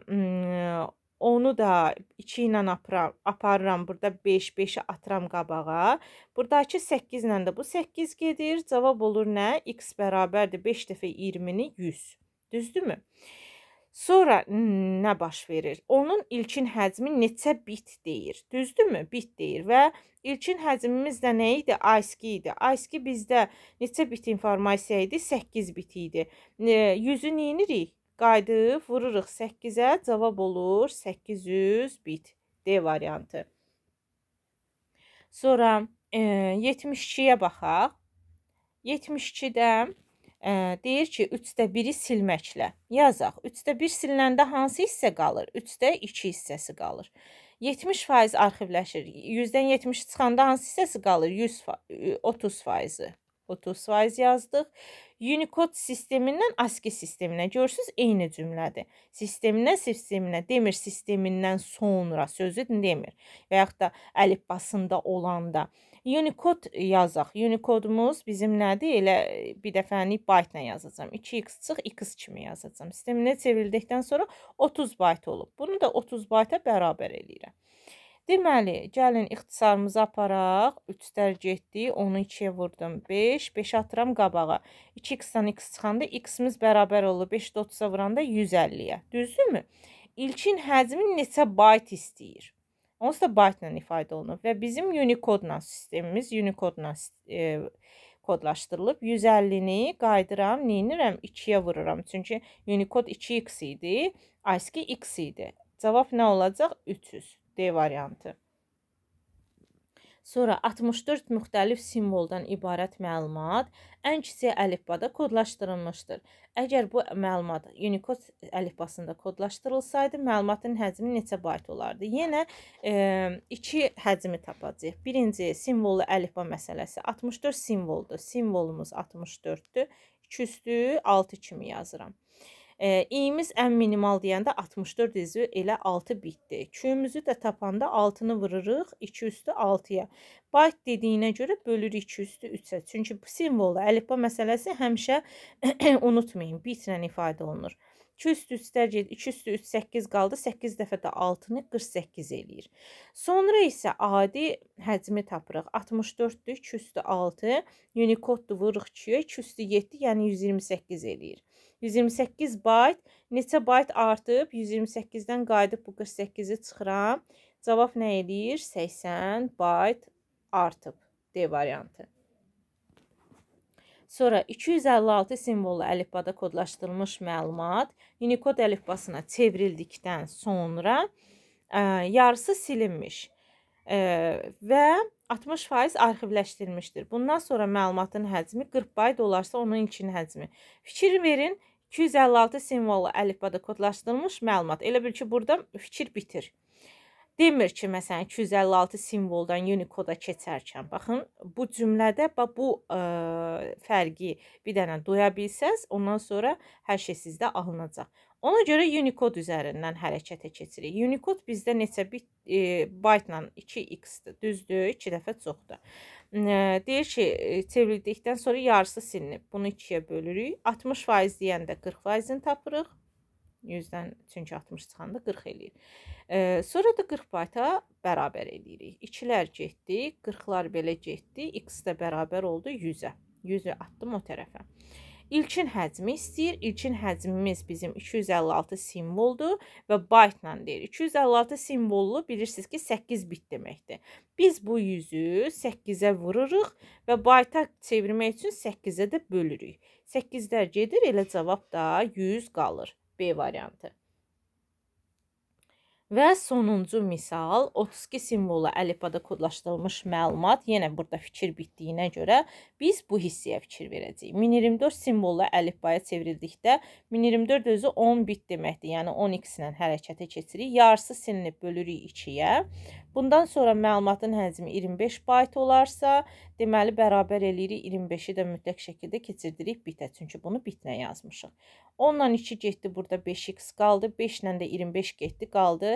Onu da 2 ilə aparıram, aparıram. Burada 5, 5-i atıram qabağa. Buradakı 8 ilə də bu 8 gedir. Cavab olur nə? X bərabərdir 5 dəfə 20-ni 100. Düzdürmü? Sonra nə baş verir? Onun ilkin həcmi neçə bit deyir. Düzdürmü? Bit deyir və ilkin həcmimiz də nə idi? ASCII idi. ASCII bizdə neçə bit informasiya idi? 8 bit idi. 100-ü nə edirik? Qayıdıb vururuq 8-ə, cavab olur 800 bit. D variantı. Sonra e, 72-yə baxaq. 72-də e, deyir ki, 3-də 1-i silməklə. Yazaq. 3-də 1 sililəndə hansı hissə qalır? 3-də 2 hissəsi qalır. 70% arxivləşir. 100-dən 70 çıxanda hansı hissəsi qalır? 100 30%-ı. 30% yazdıq. Unicode sistemindən ASCII sisteminə görürsüz, eyni cümlədir. Sisteminə sisteminə demir, sistemindən sonra sözü demir. Və yaxud da əlifbasında olanda Unicode yazaq. Unicode-umuz bizim nədir? Elə e, bir dəfəni baytla yazacağam. 2x çıx, x kimi yazacağam. Sisteminə çevrildikdən sonra 30 bayt olub. Bunu da 30 bayta bərabər eləyirəm. Deməli, gəlin ixtisarımızı aparaq. 3-lər getdi, onu 2-yə vurdum. 5, 5 atıram qabağa. 2x-dən x çıxanda x-imiz bərabər olur. 5 də 30-a vuranda 150-yə. Düzdürmü? İlkin həcmi neçə bayt istəyir? Onsuz da bayt ilə ifadə olunur və bizim Unicode-la sistemimiz Unicode-la e, kodlaşdırılıb. 150-ni qaydıram, neyinirəm? 2-yə vururam. Çünki Unicode 2x idi, ASCII x idi. Cavab nə olacaq? 300. D variantı. Sonra 64 müxtəlif simvoldan ibarət məlumat ən kiçik əlifbada kodlaşdırılmışdır. Əgər bu məlumat Unicode əlifbasında kodlaşdırılsaydı, məlumatın həcmi neçə bayt olardı? Yenə e, iki həcmi tapacağıq. Birinci simvollu əlifba məsələsi 64 simvoldur. Simvolumuz 64-dür. 2 üstü 6 kimi yazıram. E, İyimiz ən minimal deyəndə 64 üzvü elə 6 bitdi. Küyümüzü də tapanda 6-nı vırırıq 2 üstü 6-ya. Bayt dediyinə görə bölürük 2 üstü 3-ə. Çünki simvolu, əlifba məsələsi həmişə unutmayın, bitlə ifadə olunur. 2 üstü 3-də get, 2 üstü 3 8 qaldı. 8 dəfə də 6-nı 48 eləyir. Sonra isə adi həcmi tapırıq. 64-dür, 2 üstü 6, Unicode-dur, vururuq 2-yə, 2 üstü 7, yəni 128 eləyir. 128 bayt neçə bayt artıb? 128-dən qayıdıb bu 48-i çıxıram. Cavab nə eləyir? 80 bayt artıb. D variantı. Sonra 256 simvollu əlifbada kodlaşdırılmış məlumat Unicode əlifbasına çevrildikdən sonra ə, e, yarısı silinmiş ə, e, və 60% arxivləşdirilmişdir. Bundan sonra məlumatın həcmi 40 bayt olarsa onun ilkin həcmi. Fikir verin, 256 simvolu əlifbada kodlaşdırılmış məlumat. Elə bil ki, burada fikir bitir. Demir ki, məsələn, 256 simvoldan Unicode-a keçərkən, baxın, bu cümlədə bax bu ə, e, fərqi bir dənə duya bilsəz, ondan sonra hər şey sizdə alınacaq. Ona görə Unicode üzərindən hərəkətə keçirik. Unicode bizdə neçə bit e, byte ilə 2x-dir, düzdür, 2 dəfə çoxdur. E, deyir ki, e, çevrildikdən sonra yarısı silinib. Bunu ikiyə bölürük. 60% deyəndə 40%-ni tapırıq. 100-dən çünki 60 çıxanda 40 eləyir. E, sonra da 40 bayta bərabər eləyirik. 2-lər getdi, 40-lar belə getdi, x də bərabər oldu 100-ə. 100-ü atdım o tərəfə. İlkin həcmi istəyir. İlkin həcmimiz bizim 256 simvoldur və baytla deyir. 256 simvollu bilirsiniz ki, 8 bit deməkdir. Biz bu 100-ü 8-ə vururuq və bayta çevirmək üçün 8-ə də bölürük. 8-lər gedir, elə cavab da 100 qalır. B variantı. Və sonuncu misal 32 simvolu əlifbada kodlaşdırılmış məlumat, yenə burada fikir bitdiyinə görə biz bu hissəyə fikir verəcəyik. 1024 simvolu əlifbaya çevrildikdə 1024 özü 10 bit deməkdir. Yəni 10x-lə hərəkətə keçirik. Yarısı silinib bölürük 2-yə Bundan sonra məlumatın həcmi 25 bayt olarsa, deməli bərabər eləyirik 25-i də mütləq şəkildə keçirdirik bitə. Çünki bunu bitinə yazmışıq. 10 ilə 2 getdi, burada 5x qaldı. 5 ilə də 25 getdi, qaldı.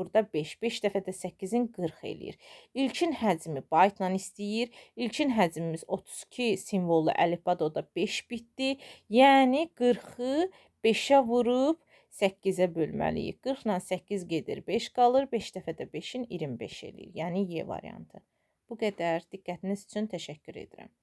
Burada 5. 5 dəfə də 8-in 40 eləyir. İlkin həcmi bayt ilə istəyir. İlkin həcmimiz 32 simvollu əlifbada o da 5 bitdi. Yəni 40-ı 5-ə vurub 8-ə bölməliyik. 40 ilə 8 gedir, 5 qalır. 5 dəfə də 5-in 25 eləyir. Yəni Y variantı. Bu qədər. Diqqətiniz üçün təşəkkür edirəm.